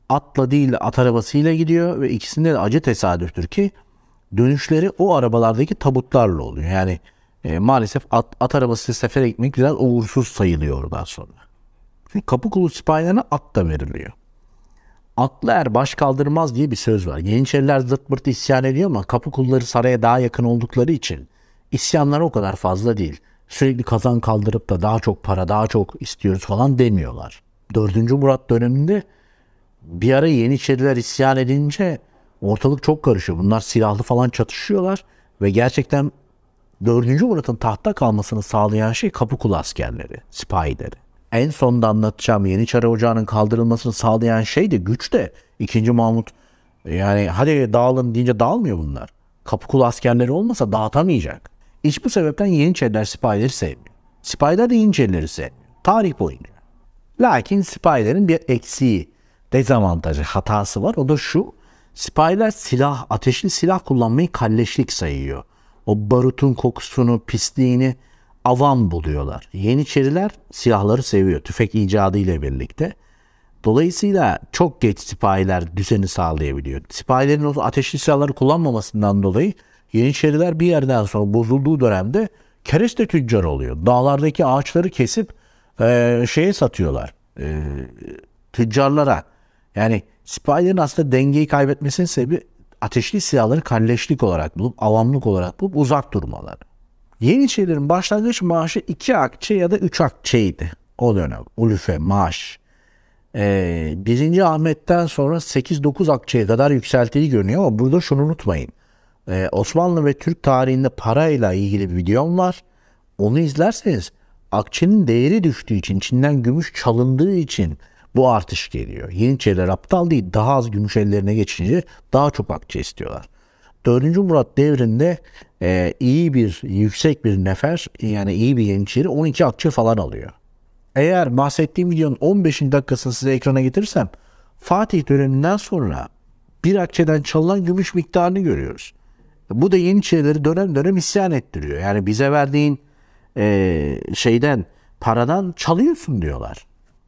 atla değil at arabasıyla gidiyor ve ikisinde de acı tesadüftür ki dönüşleri o arabalardaki tabutlarla oluyor. Yani e, maalesef at, at arabası sefere gitmek biraz uğursuz sayılıyor oradan sonra. Şimdi Kapıkulu sipahilerine at da veriliyor. Atlı er baş kaldırmaz diye bir söz var. Yeniçeriler zırt pırt isyan ediyor ama Kapıkulları saraya daha yakın oldukları için isyanları o kadar fazla değil. Sürekli kazan kaldırıp da daha çok para, daha çok istiyoruz falan demiyorlar. 4. Murat döneminde bir ara Yeniçeriler isyan edince ortalık çok karışıyor. Bunlar silahlı falan çatışıyorlar ve gerçekten 4. Murat'ın tahtta kalmasını sağlayan şey Kapıkulu askerleri, sipahileri en sonunda anlatacağım Yeniçeri Ocağı'nın kaldırılmasını sağlayan şey de güç de 2. Mahmut yani hadi dağılın deyince dağılmıyor bunlar. Kapıkul askerleri olmasa dağıtamayacak. İş bu sebepten Yeniçeriler sipahileri sevmiyor. Sipahiler de Yeniçerileri sevmiyor. Tarih boyunca. Lakin sipahilerin bir eksiği, dezavantajı, hatası var. O da şu. Sipahiler silah, ateşli silah kullanmayı kalleşlik sayıyor. O barutun kokusunu, pisliğini avam buluyorlar. Yeniçeriler silahları seviyor tüfek icadı ile birlikte. Dolayısıyla çok geç sipahiler düzeni sağlayabiliyor. Sipahilerin o ateşli silahları kullanmamasından dolayı Yeniçeriler bir yerden sonra bozulduğu dönemde kereste tüccar oluyor. Dağlardaki ağaçları kesip e, şeye satıyorlar. E, tüccarlara. Yani sipahilerin aslında dengeyi kaybetmesinin sebebi ateşli silahları kalleşlik olarak bulup avamlık olarak bulup uzak durmaları. Yeniçerilerin başlangıç maaşı 2 akçe ya da 3 akçeydi o dönem ulufe maaş. Ee, 1. Ahmet'ten sonra 8-9 akçeye kadar yükseltiyi görünüyor ama burada şunu unutmayın. Ee, Osmanlı ve Türk tarihinde parayla ilgili bir videom var. Onu izlerseniz akçenin değeri düştüğü için, Çin'den gümüş çalındığı için bu artış geliyor. Yeniçeriler aptal değil, daha az gümüş ellerine geçince daha çok akçe istiyorlar. 4. Murat devrinde e, iyi bir, yüksek bir nefer yani iyi bir yeniçeri 12 atçı falan alıyor. Eğer bahsettiğim videonun 15. dakikasını size ekrana getirsem Fatih döneminden sonra bir akçeden çalınan gümüş miktarını görüyoruz. Bu da Yeniçerileri dönem dönem isyan ettiriyor. Yani bize verdiğin e, şeyden paradan çalıyorsun diyorlar.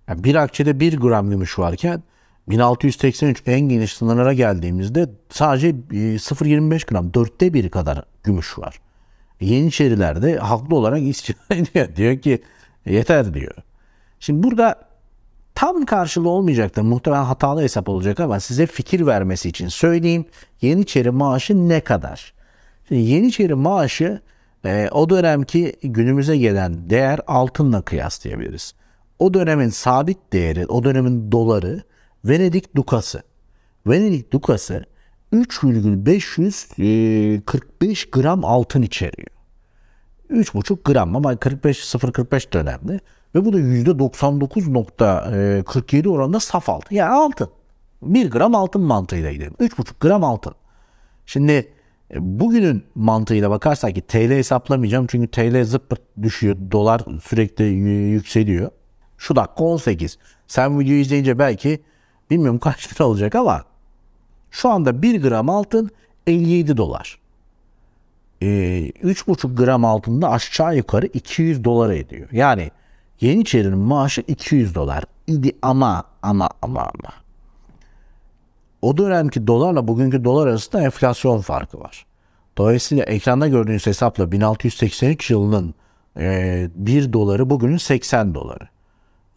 Yani bir akçede bir gram gümüş varken 1683 en geniş sınırlara geldiğimizde sadece 0.25 e, gram, dörtte biri kadar gümüş var. Yeniçerilerde haklı olarak isyan ediyor. Diyor ki e, yeter diyor. Şimdi burada tam karşılığı olmayacaktır, muhtemelen hatalı hesap olacak ama size fikir vermesi için söyleyeyim. Yeniçeri maaşı ne kadar? Şimdi Yeniçeri maaşı e, o dönemki günümüze gelen değer altınla kıyaslayabiliriz. O dönemin sabit değeri, o dönemin doları Venedik Dukası. Venedik Dukası 3,545 e, gram altın içeriyor. 3,5 gram ama 45 0,45 dönemli ve bu da %99.47 e, oranında saf altın. Yani altın. 1 gram altın mantığıyla gidelim. 3,5 gram altın. Şimdi e, bugünün mantığıyla bakarsak ki TL hesaplamayacağım çünkü TL zıppırt düşüyor. Dolar sürekli yükseliyor. Şu dakika 18. Sen videoyu izleyince belki Bilmiyorum kaç lira olacak ama şu anda 1 gram altın 57 dolar. E, ee, 3,5 gram altında aşağı yukarı 200 dolara ediyor. Yani Yeniçeri'nin maaşı 200 dolar idi ama ama ama ama. O dönemki dolarla bugünkü dolar arasında enflasyon farkı var. Dolayısıyla ekranda gördüğünüz hesapla 1683 yılının e, ee, 1 doları bugünün 80 doları.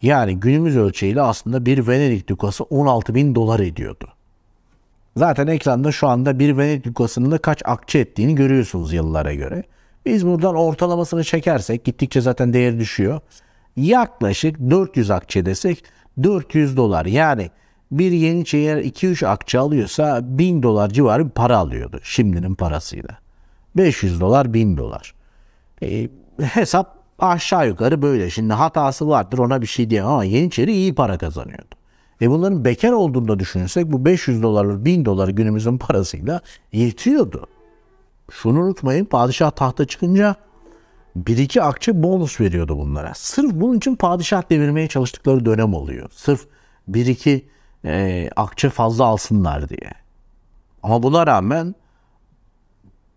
Yani günümüz ölçeğiyle aslında bir Venedik dukası 16 bin dolar ediyordu. Zaten ekranda şu anda bir Venedik dukasının da kaç akçe ettiğini görüyorsunuz yıllara göre. Biz buradan ortalamasını çekersek gittikçe zaten değer düşüyor. Yaklaşık 400 akçe desek 400 dolar yani bir Yeniçeri eğer 2-3 akçe alıyorsa 1000 dolar civarı bir para alıyordu şimdinin parasıyla. 500 dolar 1000 dolar. E, hesap Aşağı yukarı böyle. Şimdi hatası vardır ona bir şey diye ama Yeniçeri iyi para kazanıyordu. Ve bunların bekar olduğunu düşünürsek bu 500 dolarlık 1000 dolar günümüzün parasıyla yetiyordu. Şunu unutmayın padişah tahta çıkınca bir iki akçe bonus veriyordu bunlara. Sırf bunun için padişah devirmeye çalıştıkları dönem oluyor. Sırf bir iki e, akçe fazla alsınlar diye. Ama buna rağmen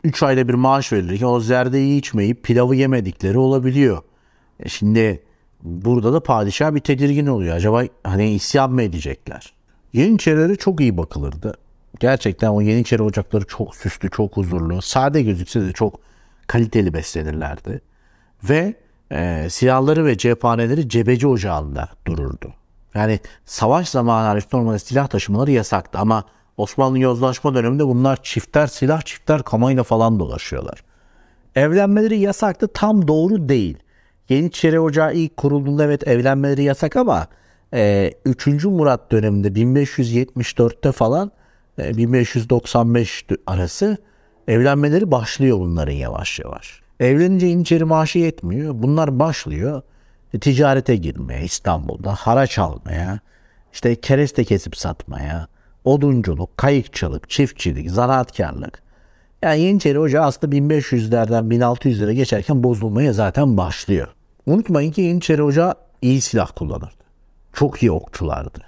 3 ayda bir maaş verilirken o zerdeyi içmeyip pilavı yemedikleri olabiliyor. E şimdi burada da padişah bir tedirgin oluyor. Acaba hani isyan mı edecekler? Yeniçerilere çok iyi bakılırdı. Gerçekten o Yeniçeri ocakları çok süslü, çok huzurlu. Sade gözükse de çok kaliteli beslenirlerdi. Ve e, silahları ve cephaneleri cebeci ocağında dururdu. Yani savaş zamanı haricinde normalde silah taşımaları yasaktı ama Osmanlı yozlaşma döneminde bunlar çifter silah çifter kamayla falan dolaşıyorlar. Evlenmeleri yasaktı tam doğru değil. Yeniçeri Ocağı ilk kurulduğunda evet evlenmeleri yasak ama e, 3. Murat döneminde 1574'te falan e, 1595 arası evlenmeleri başlıyor bunların yavaş yavaş. Evlenince Yeniçeri maaşı yetmiyor. Bunlar başlıyor e, ticarete girmeye İstanbul'da, haraç almaya, işte kereste kesip satmaya, odunculuk, kayıkçılık, çiftçilik, zanaatkarlık. Yani Yeniçeri Hoca aslında 1500'lerden 1600'lere geçerken bozulmaya zaten başlıyor. Unutmayın ki Yeniçeri Hoca iyi silah kullanırdı. Çok iyi okçulardı.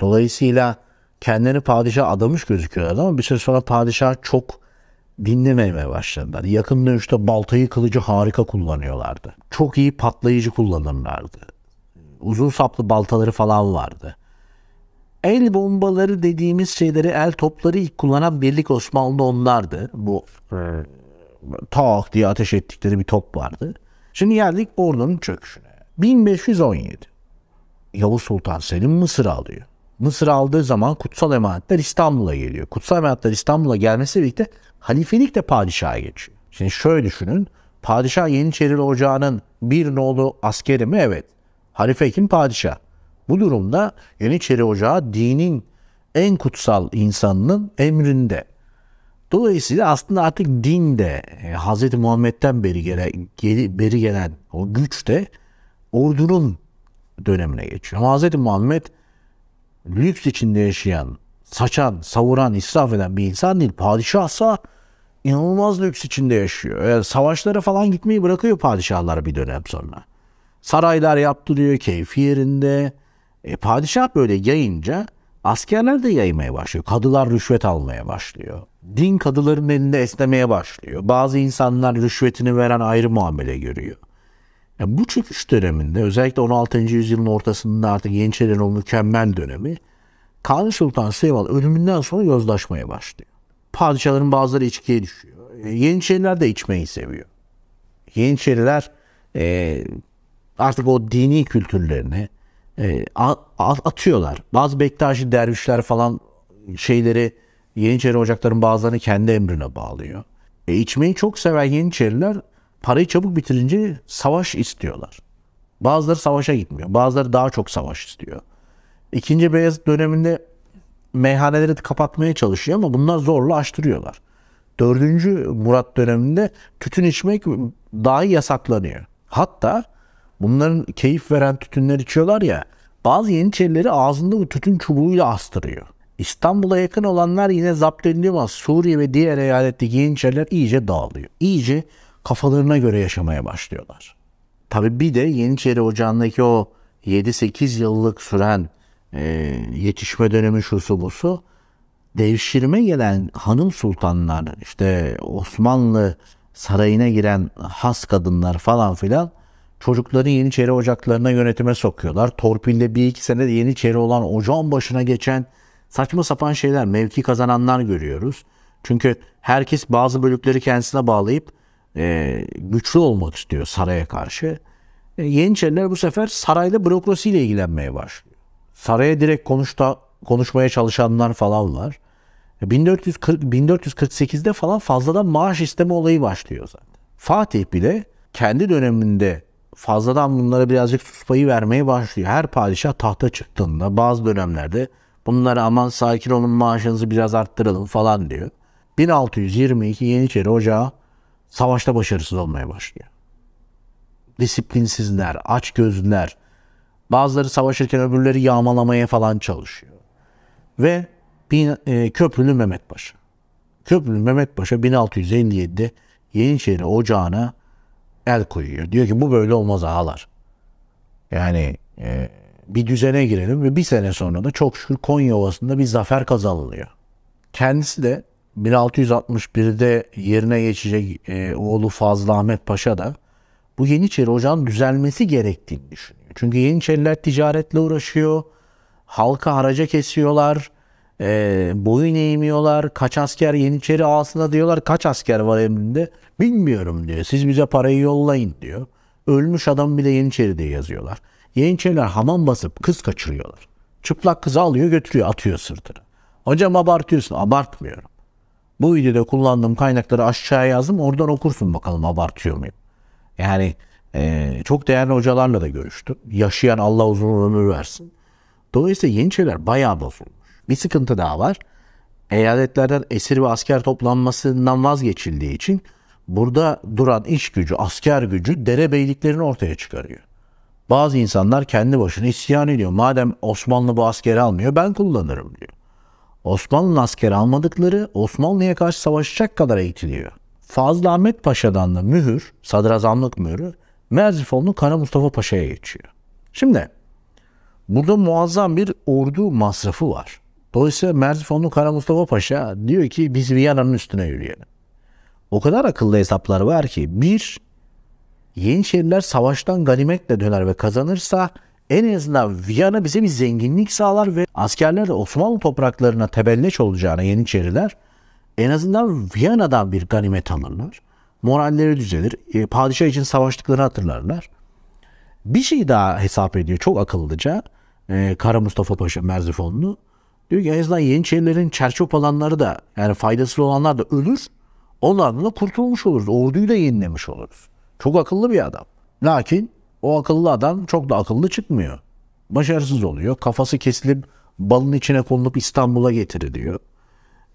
Dolayısıyla kendini padişah adamış gözüküyorlardı ama bir süre sonra padişah çok dinlememeye başladılar. Yakın dövüşte baltayı kılıcı harika kullanıyorlardı. Çok iyi patlayıcı kullanırlardı. Uzun saplı baltaları falan vardı. El bombaları dediğimiz şeyleri, el topları ilk kullanan birlik Osmanlı onlardı. Bu e, tak diye ateş ettikleri bir top vardı. Şimdi geldik ordunun çöküşüne. 1517. Yavuz Sultan Selim Mısır'ı alıyor. Mısır aldığı zaman kutsal emanetler İstanbul'a geliyor. Kutsal emanetler İstanbul'a gelmesiyle birlikte halifelik de padişaha geçiyor. Şimdi şöyle düşünün. Padişah Yeniçeri Ocağı'nın bir nolu askeri mi? Evet. Halife kim? Padişah. Bu durumda Yeniçeri Ocağı dinin en kutsal insanının emrinde. Dolayısıyla aslında artık din de e, Hz. Muhammed'den beri gelen, beri gelen o güç de ordunun dönemine geçiyor. Ama Hz. Muhammed lüks içinde yaşayan, saçan, savuran, israf eden bir insan değil. Padişahsa inanılmaz lüks içinde yaşıyor. Yani e, savaşlara falan gitmeyi bırakıyor padişahlar bir dönem sonra. Saraylar yaptırıyor, keyfi yerinde. E, padişah böyle yayınca askerler de yaymaya başlıyor. Kadılar rüşvet almaya başlıyor. Din kadıların elinde esnemeye başlıyor. Bazı insanlar rüşvetini veren ayrı muamele görüyor. Yani e, bu çöküş döneminde özellikle 16. yüzyılın ortasında artık Yeniçerilerin o mükemmel dönemi Kanuni Sultan Seyval ölümünden sonra yozlaşmaya başlıyor. Padişahların bazıları içkiye düşüyor. E, Yeniçeriler de içmeyi seviyor. Yeniçeriler e, artık o dini kültürlerini, ee, atıyorlar. Bazı Bektaşi dervişler falan şeyleri Yeniçeri ocakların bazılarını kendi emrine bağlıyor. E, içmeyi çok seven Yeniçeriler parayı çabuk bitirince savaş istiyorlar. Bazıları savaşa gitmiyor. Bazıları daha çok savaş istiyor. İkinci Beyazıt döneminde meyhaneleri kapatmaya çalışıyor ama bunlar zorla açtırıyorlar. Dördüncü Murat döneminde tütün içmek dahi yasaklanıyor. Hatta Bunların keyif veren tütünler içiyorlar ya. Bazı Yeniçerileri ağzında bu tütün çubuğuyla astırıyor. İstanbul'a yakın olanlar yine zapt ediliyor ama Suriye ve diğer eyaletteki Yeniçeriler iyice dağılıyor. İyice kafalarına göre yaşamaya başlıyorlar. Tabi bir de Yeniçeri Ocağı'ndaki o 7-8 yıllık süren e, yetişme dönemi şusu busu devşirme gelen hanım sultanlar işte Osmanlı sarayına giren has kadınlar falan filan Çocukları Yeniçeri ocaklarına yönetime sokuyorlar. Torpille bir iki sene de Yeniçeri olan ocağın başına geçen saçma sapan şeyler, mevki kazananlar görüyoruz. Çünkü herkes bazı bölükleri kendisine bağlayıp e, güçlü olmak istiyor saraya karşı. E, Yeniçeriler bu sefer sarayda bürokrasiyle ilgilenmeye başlıyor. Saraya direkt konuşta, konuşmaya çalışanlar falan var. 1440, e, 1448'de falan fazladan maaş isteme olayı başlıyor zaten. Fatih bile kendi döneminde fazladan bunlara birazcık sus payı vermeye başlıyor. Her padişah tahta çıktığında bazı dönemlerde bunlara aman sakin olun maaşınızı biraz arttıralım falan diyor. 1622 Yeniçeri Ocağı savaşta başarısız olmaya başlıyor. Disiplinsizler, aç gözler. bazıları savaşırken öbürleri yağmalamaya falan çalışıyor. Ve bin, e, Köprülü Mehmet Paşa. Köprülü Mehmet Paşa 1657'de Yeniçeri Ocağı'na el koyuyor. Diyor ki bu böyle olmaz ağalar. Yani e, bir düzene girelim ve bir sene sonra da çok şükür Konya Ovası'nda bir zafer kazanılıyor. Kendisi de 1661'de yerine geçecek e, oğlu Fazıl Ahmet Paşa da bu Yeniçeri Ocağı'nın düzelmesi gerektiğini düşünüyor. Çünkü Yeniçeriler ticaretle uğraşıyor, halka haraca kesiyorlar, e, boyun eğmiyorlar, kaç asker Yeniçeri ağasına diyorlar, kaç asker var emrinde. Bilmiyorum diyor. Siz bize parayı yollayın diyor. Ölmüş adam bile Yeniçeri diye yazıyorlar. Yeniçeriler hamam basıp kız kaçırıyorlar. Çıplak kızı alıyor götürüyor atıyor sırtına. Hocam abartıyorsun. Abartmıyorum. Bu videoda kullandığım kaynakları aşağıya yazdım. Oradan okursun bakalım abartıyor muyum? Yani e, çok değerli hocalarla da görüştüm. Yaşayan Allah uzun ömür versin. Dolayısıyla Yeniçeriler bayağı bozulmuş. Bir sıkıntı daha var. Eyaletlerden esir ve asker toplanmasından vazgeçildiği için burada duran iş gücü, asker gücü derebeyliklerini ortaya çıkarıyor. Bazı insanlar kendi başına isyan ediyor. Madem Osmanlı bu askeri almıyor ben kullanırım diyor. Osmanlı'nın askeri almadıkları Osmanlı'ya karşı savaşacak kadar eğitiliyor. Fazıl Ahmet Paşa'dan da mühür, sadrazamlık mühürü Merzifonlu Kara Mustafa Paşa'ya geçiyor. Şimdi burada muazzam bir ordu masrafı var. Dolayısıyla Merzifonlu Kara Mustafa Paşa diyor ki biz Viyana'nın üstüne yürüyelim o kadar akıllı hesaplar var ki bir Yeniçeriler savaştan ganimetle döner ve kazanırsa en azından Viyana bize bir zenginlik sağlar ve askerler de Osmanlı topraklarına tebelleş olacağına Yeniçeriler en azından Viyana'dan bir ganimet alırlar. Moralleri düzelir. E, padişah için savaştıklarını hatırlarlar. Bir şey daha hesap ediyor çok akıllıca. E, Kara Mustafa Paşa Merzifonlu. Diyor ki en azından Yeniçerilerin çerçop alanları da yani faydası olanlar da ölür. Onlardan da kurtulmuş oluruz. Orduyu da yenilemiş oluruz. Çok akıllı bir adam. Lakin o akıllı adam çok da akıllı çıkmıyor. Başarısız oluyor. Kafası kesilip balın içine konulup İstanbul'a getiriliyor.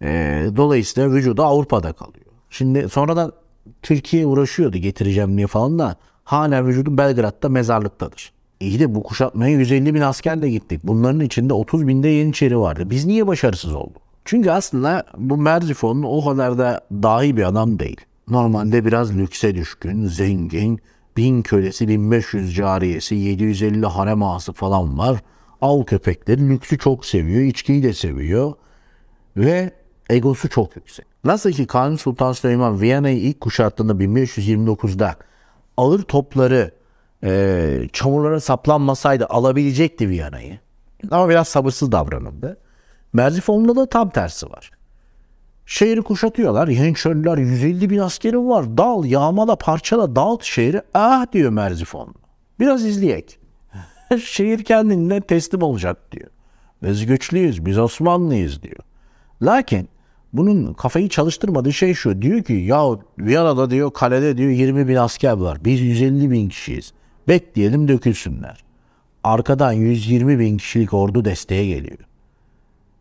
Ee, dolayısıyla vücudu Avrupa'da kalıyor. Şimdi sonradan Türkiye uğraşıyordu getireceğim diye falan da hala vücudu Belgrad'da mezarlıktadır. İyi de bu kuşatmaya 150 bin askerle gittik. Bunların içinde 30 binde Yeniçeri vardı. Biz niye başarısız olduk? Çünkü aslında bu Merzifon o kadar da dahi bir adam değil. Normalde biraz lükse düşkün, zengin, bin kölesi, 1500 cariyesi, 750 harem ağası falan var. Al köpekleri lüksü çok seviyor, içkiyi de seviyor ve egosu çok yüksek. Nasıl ki Kanuni Sultan Süleyman Viyana'yı ilk kuşattığında 1529'da ağır topları e, çamurlara saplanmasaydı alabilecekti Viyana'yı. Ama biraz sabırsız davranıldı. Merzifon'da da tam tersi var. Şehri kuşatıyorlar. Yeniçeriler 150 bin askerim var. Dal, yağmala, parçala, dağıt şehri. Ah diyor Merzifon. Biraz izleyek. Şehir kendine teslim olacak diyor. Biz güçlüyüz, biz Osmanlıyız diyor. Lakin bunun kafayı çalıştırmadığı şey şu. Diyor ki ya Viyana'da diyor kalede diyor 20 bin asker var. Biz 150 bin kişiyiz. Bekleyelim dökülsünler. Arkadan 120 bin kişilik ordu desteğe geliyor.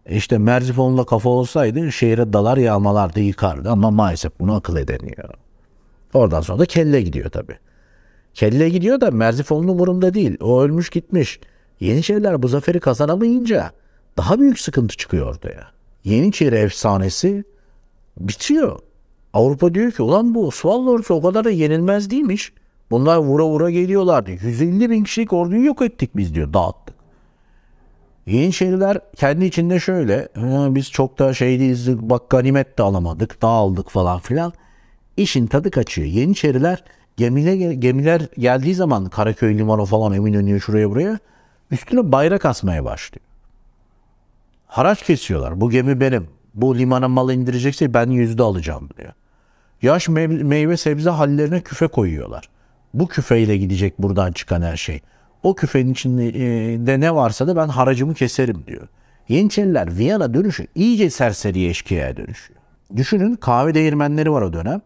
E işte Merzifon'la kafa olsaydı şehre dalar yağmalardı yıkardı ama maalesef bunu akıl edemiyor. Oradan sonra da kelle gidiyor tabii. Kelle gidiyor da Merzifon'un umurunda değil. O ölmüş gitmiş. Yeniçeriler bu zaferi kazanamayınca daha büyük sıkıntı çıkıyor ortaya. Yeniçeri efsanesi bitiyor. Avrupa diyor ki ulan bu Osmanlı ordusu o kadar da yenilmez değilmiş. Bunlar vura vura geliyorlardı. 150 bin kişilik orduyu yok ettik biz diyor dağıttı. Yeniçeriler kendi içinde şöyle biz çok da şey değilizdik bak ganimet de alamadık dağıldık falan filan. İşin tadı kaçıyor. Yeniçeriler gemile, gemiler geldiği zaman Karaköy limanı falan emin Eminönü'ye şuraya buraya üstüne bayrak asmaya başlıyor. Haraç kesiyorlar. Bu gemi benim. Bu limana mal indirecekse ben yüzde alacağım diyor. Yaş meyve sebze hallerine küfe koyuyorlar. Bu küfeyle gidecek buradan çıkan her şey o küfenin içinde e, ne varsa da ben haracımı keserim diyor. Yeniçeriler Viyana dönüşü iyice serseriye eşkıyaya dönüşüyor. Düşünün kahve değirmenleri var o dönem.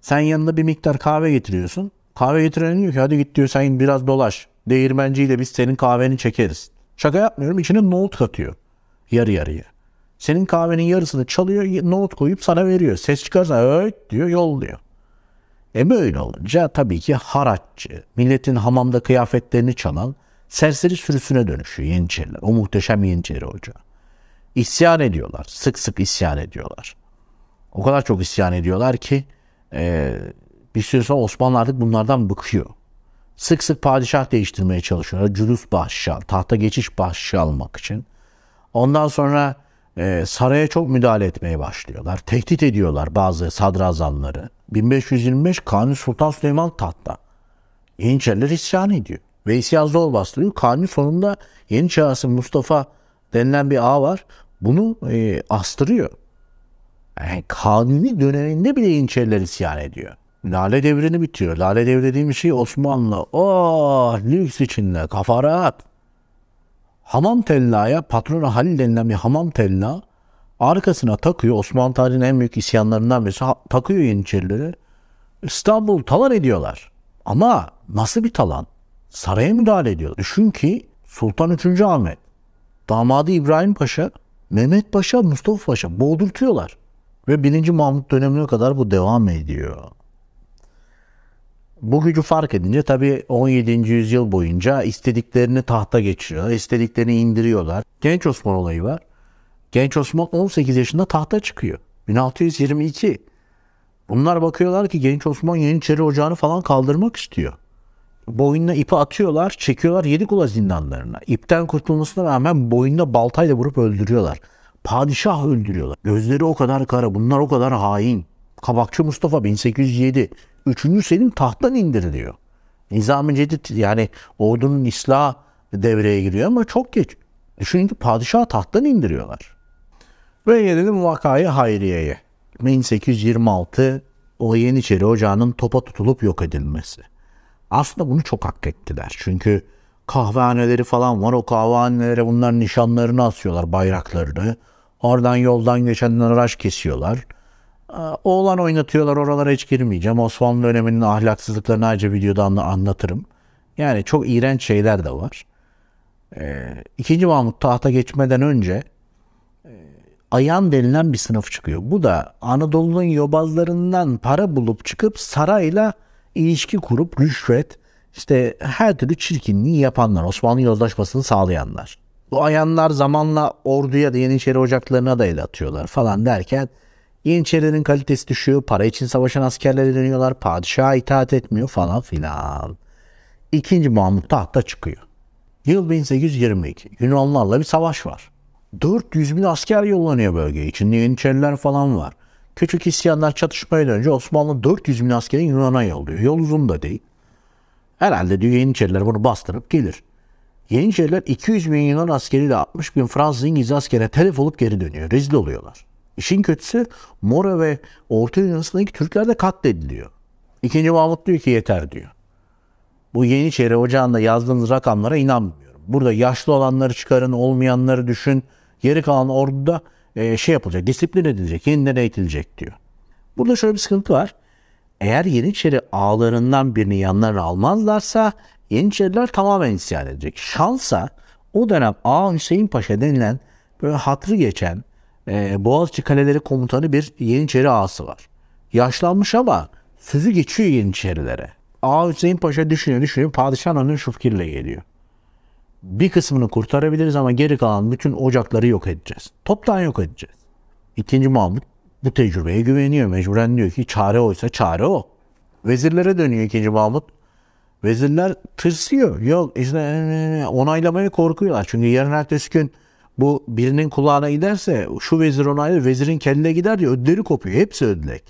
Sen yanında bir miktar kahve getiriyorsun. Kahve getiren diyor ki hadi git diyor sen biraz dolaş. Değirmenciyle biz senin kahveni çekeriz. Şaka yapmıyorum içine nohut katıyor. Yarı yarıya. Senin kahvenin yarısını çalıyor nohut koyup sana veriyor. Ses çıkarsa öt diyor yolluyor. E böyle olunca tabii ki haraççı, milletin hamamda kıyafetlerini çalan serseri sürüsüne dönüşüyor Yeniçeriler. O muhteşem Yeniçeri Hoca. İsyan ediyorlar. Sık sık isyan ediyorlar. O kadar çok isyan ediyorlar ki e, bir süre sonra Osmanlı artık bunlardan bıkıyor. Sık sık padişah değiştirmeye çalışıyorlar. Cülüs bahşişi, tahta geçiş bahşişi almak için. Ondan sonra e, saraya çok müdahale etmeye başlıyorlar. Tehdit ediyorlar bazı sadrazamları. 1525 Kanuni Sultan Süleyman tahtta. Yeniçeriler isyan ediyor. Veysiyaz zor bastırıyor. Kanuni sonunda Yeniçerisi Mustafa denilen bir ağ var. Bunu e, astırıyor. Yani Kanuni döneminde bile Yeniçeriler isyan ediyor. Lale devrini bitiyor. Lale devri dediğim şey Osmanlı. Oh lüks içinde kafa rahat hamam tellaya, patronu Halil denilen bir hamam tella arkasına takıyor. Osmanlı tarihinin en büyük isyanlarından birisi takıyor Yeniçerileri. İstanbul talan ediyorlar. Ama nasıl bir talan? Saraya müdahale ediyor. Düşün ki Sultan 3. Ahmet, damadı İbrahim Paşa, Mehmet Paşa, Mustafa Paşa boğdurtuyorlar. Ve 1. Mahmut dönemine kadar bu devam ediyor bu gücü fark edince tabii 17. yüzyıl boyunca istediklerini tahta geçiriyor, istediklerini indiriyorlar. Genç Osman olayı var. Genç Osman 18 yaşında tahta çıkıyor. 1622. Bunlar bakıyorlar ki Genç Osman Yeniçeri Ocağı'nı falan kaldırmak istiyor. Boynuna ipi atıyorlar, çekiyorlar yedi kula zindanlarına. İpten kurtulmasına rağmen boynuna baltayla vurup öldürüyorlar. Padişah öldürüyorlar. Gözleri o kadar kara, bunlar o kadar hain. Kabakçı Mustafa 1807. Üçüncü Selim tahttan indiriliyor. nizam Cedid yani ordunun ıslah devreye giriyor ama çok geç. Düşünün ki padişahı tahttan indiriyorlar. Ve gelelim vakayı Hayriye'ye. 1826 o Yeniçeri Ocağı'nın topa tutulup yok edilmesi. Aslında bunu çok hak ettiler. Çünkü kahvehaneleri falan var. O kahvehanelere bunlar nişanlarını asıyorlar, bayraklarını. Oradan yoldan geçenler araç kesiyorlar. Oğlan oynatıyorlar oralara hiç girmeyeceğim. Osmanlı döneminin ahlaksızlıklarını ayrıca videoda anlatırım. Yani çok iğrenç şeyler de var. Ee, İkinci Mahmut tahta geçmeden önce e, Ayan denilen bir sınıf çıkıyor. Bu da Anadolu'nun yobazlarından para bulup çıkıp sarayla ilişki kurup rüşvet işte her türlü çirkinliği yapanlar. Osmanlı yozlaşmasını sağlayanlar. Bu ayanlar zamanla orduya da Yeniçeri ocaklarına da el atıyorlar falan derken Yeniçerilerin kalitesi düşüyor. Para için savaşan askerlere dönüyorlar. Padişaha itaat etmiyor falan filan. İkinci Mahmut tahta çıkıyor. Yıl 1822. Yunanlarla bir savaş var. 400 bin asker yollanıyor bölgeye. İçinde Yeniçeriler falan var. Küçük isyanlar çatışmaya dönünce Osmanlı 400 bin askerin Yunan'a yolluyor. Yol uzun da değil. Herhalde diyor Yeniçeriler bunu bastırıp gelir. Yeniçeriler 200 bin Yunan askeriyle 60 bin Fransız İngiliz askere telef olup geri dönüyor. Rezil oluyorlar. İşin kötüsü Mora ve Orta Yunanistan'daki Türkler de katlediliyor. İkinci Mahmut diyor ki yeter diyor. Bu Yeniçeri Ocağı'nda yazdığınız rakamlara inanmıyorum. Burada yaşlı olanları çıkarın, olmayanları düşün. Geri kalan orduda e, şey yapılacak, disiplin edilecek, yeniden eğitilecek diyor. Burada şöyle bir sıkıntı var. Eğer Yeniçeri ağlarından birini yanlarına almazlarsa Yeniçeriler tamamen isyan edecek. Şansa o dönem Ağa Hüseyin Paşa denilen böyle hatırı geçen e, Boğaziçi Kaleleri Komutanı bir Yeniçeri ağası var. Yaşlanmış ama sözü geçiyor Yeniçerilere. Ağa Hüseyin Paşa düşünüyor düşünüyor padişahın önüne şu fikirle geliyor. Bir kısmını kurtarabiliriz ama geri kalan bütün ocakları yok edeceğiz. Toptan yok edeceğiz. İkinci Mahmut bu tecrübeye güveniyor. Mecburen diyor ki çare oysa çare o. Vezirlere dönüyor ikinci Mahmut. Vezirler tırsıyor. Yok işte e, e, e, onaylamayı korkuyorlar. Çünkü yarın ertesi gün bu birinin kulağına giderse şu vezir ona onaylı vezirin kendine gider ya ödüleri kopuyor. Hepsi ödülek.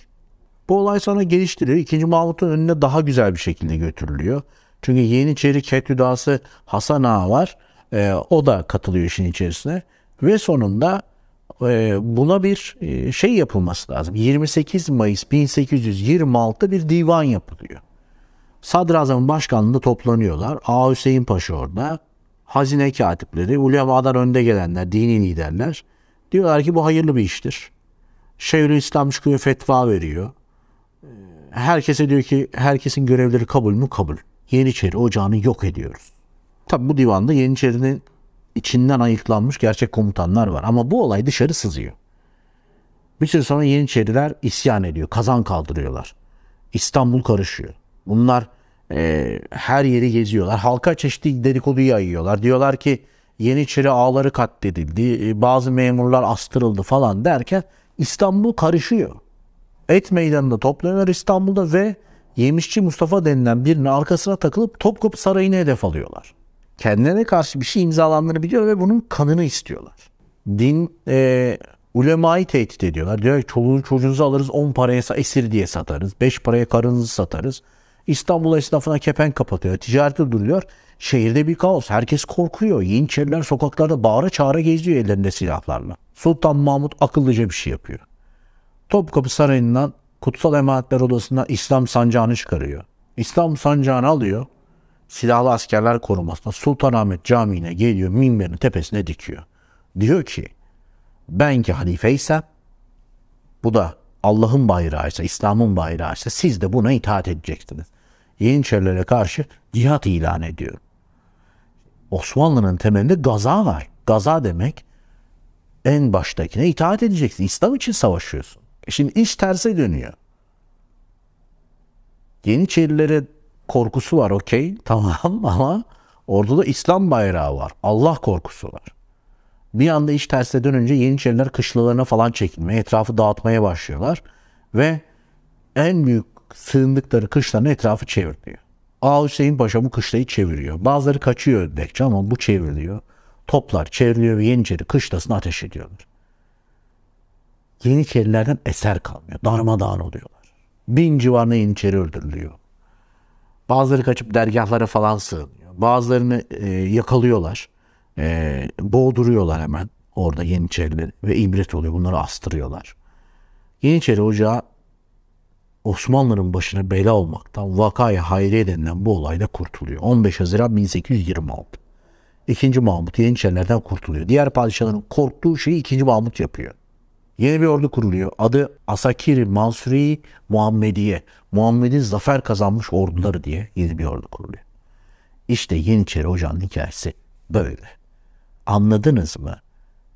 Bu olay sonra geliştiriyor, İkinci Mahmut'un önüne daha güzel bir şekilde götürülüyor. Çünkü Yeniçeri Ketüdası Hasan Ağa var. E, o da katılıyor işin içerisine. Ve sonunda e, buna bir e, şey yapılması lazım. 28 Mayıs 1826'da bir divan yapılıyor. Sadrazamın başkanlığında toplanıyorlar. A. Hüseyin Paşa orada hazine katipleri, ulemadan önde gelenler, dini liderler diyorlar ki bu hayırlı bir iştir. Şeyhülislam çıkıyor fetva veriyor. Ee, herkese diyor ki herkesin görevleri kabul mü? Kabul. Yeniçeri ocağını yok ediyoruz. Tabi bu divanda Yeniçeri'nin içinden ayıklanmış gerçek komutanlar var. Ama bu olay dışarı sızıyor. Bir süre sonra Yeniçeriler isyan ediyor. Kazan kaldırıyorlar. İstanbul karışıyor. Bunlar e, her yeri geziyorlar. Halka çeşitli dedikodu yayıyorlar. Diyorlar ki Yeniçeri ağları katledildi, e, bazı memurlar astırıldı falan derken İstanbul karışıyor. Et meydanında toplanıyorlar İstanbul'da ve Yemişçi Mustafa denilen birinin arkasına takılıp Topkapı Sarayı'nı hedef alıyorlar. Kendilerine karşı bir şey imzalandığını biliyor ve bunun kanını istiyorlar. Din e, ulemayı tehdit ediyorlar. Diyor ki çoluğunu çocuğunuzu alırız 10 paraya esir diye satarız. 5 paraya karınızı satarız. İstanbul esnafına kepen kapatıyor. Ticareti duruyor. Şehirde bir kaos. Herkes korkuyor. Yeniçeriler sokaklarda bağıra çağıra geziyor ellerinde silahlarla. Sultan Mahmut akıllıca bir şey yapıyor. Topkapı Sarayı'ndan Kutsal Emanetler Odası'ndan İslam sancağını çıkarıyor. İslam sancağını alıyor. Silahlı askerler korumasına Sultanahmet Camii'ne geliyor. Minberin tepesine dikiyor. Diyor ki ben ki halifeysem bu da Allah'ın bayrağı ise, İslam'ın bayrağı ise, siz de buna itaat edeceksiniz. Yeniçerilere karşı cihat ilan ediyor. Osmanlı'nın temelinde gaza var. Gaza demek en baştakine itaat edeceksin. İslam için savaşıyorsun. E şimdi iş terse dönüyor. Yeniçerilere korkusu var okey tamam ama orada da İslam bayrağı var. Allah korkusu var. Bir anda iş tersine dönünce Yeniçeriler kışlalarına falan çekilmeye, etrafı dağıtmaya başlıyorlar. Ve en büyük sığındıkları kışların etrafı çevriliyor. Ağa Hüseyin Paşa bu kışlayı çeviriyor. Bazıları kaçıyor ödekçe ama bu çevriliyor. Toplar çevriliyor ve Yeniçeri kışlasını ateş ediyorlar. Yeniçerilerden eser kalmıyor. Darmadağın oluyorlar. Bin civarında Yeniçeri öldürülüyor. Bazıları kaçıp dergahlara falan sığınıyor. Bazılarını e, yakalıyorlar e, boğduruyorlar hemen orada Yeniçerileri ve ibret oluyor. Bunları astırıyorlar. Yeniçeri Ocağı Osmanlıların başına bela olmaktan vaka'yı hayriye denilen bu olayda kurtuluyor. 15 Haziran 1826. İkinci Mahmut Yeniçerilerden kurtuluyor. Diğer padişahların korktuğu şeyi ikinci Mahmut yapıyor. Yeni bir ordu kuruluyor. Adı Asakiri Mansuri Muhammediye. Muhammed'in zafer kazanmış orduları diye yeni bir ordu kuruluyor. İşte Yeniçeri Hoca'nın hikayesi böyle. Anladınız mı?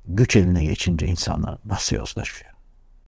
Güç eline geçince insanlar nasıl yozlaşıyor?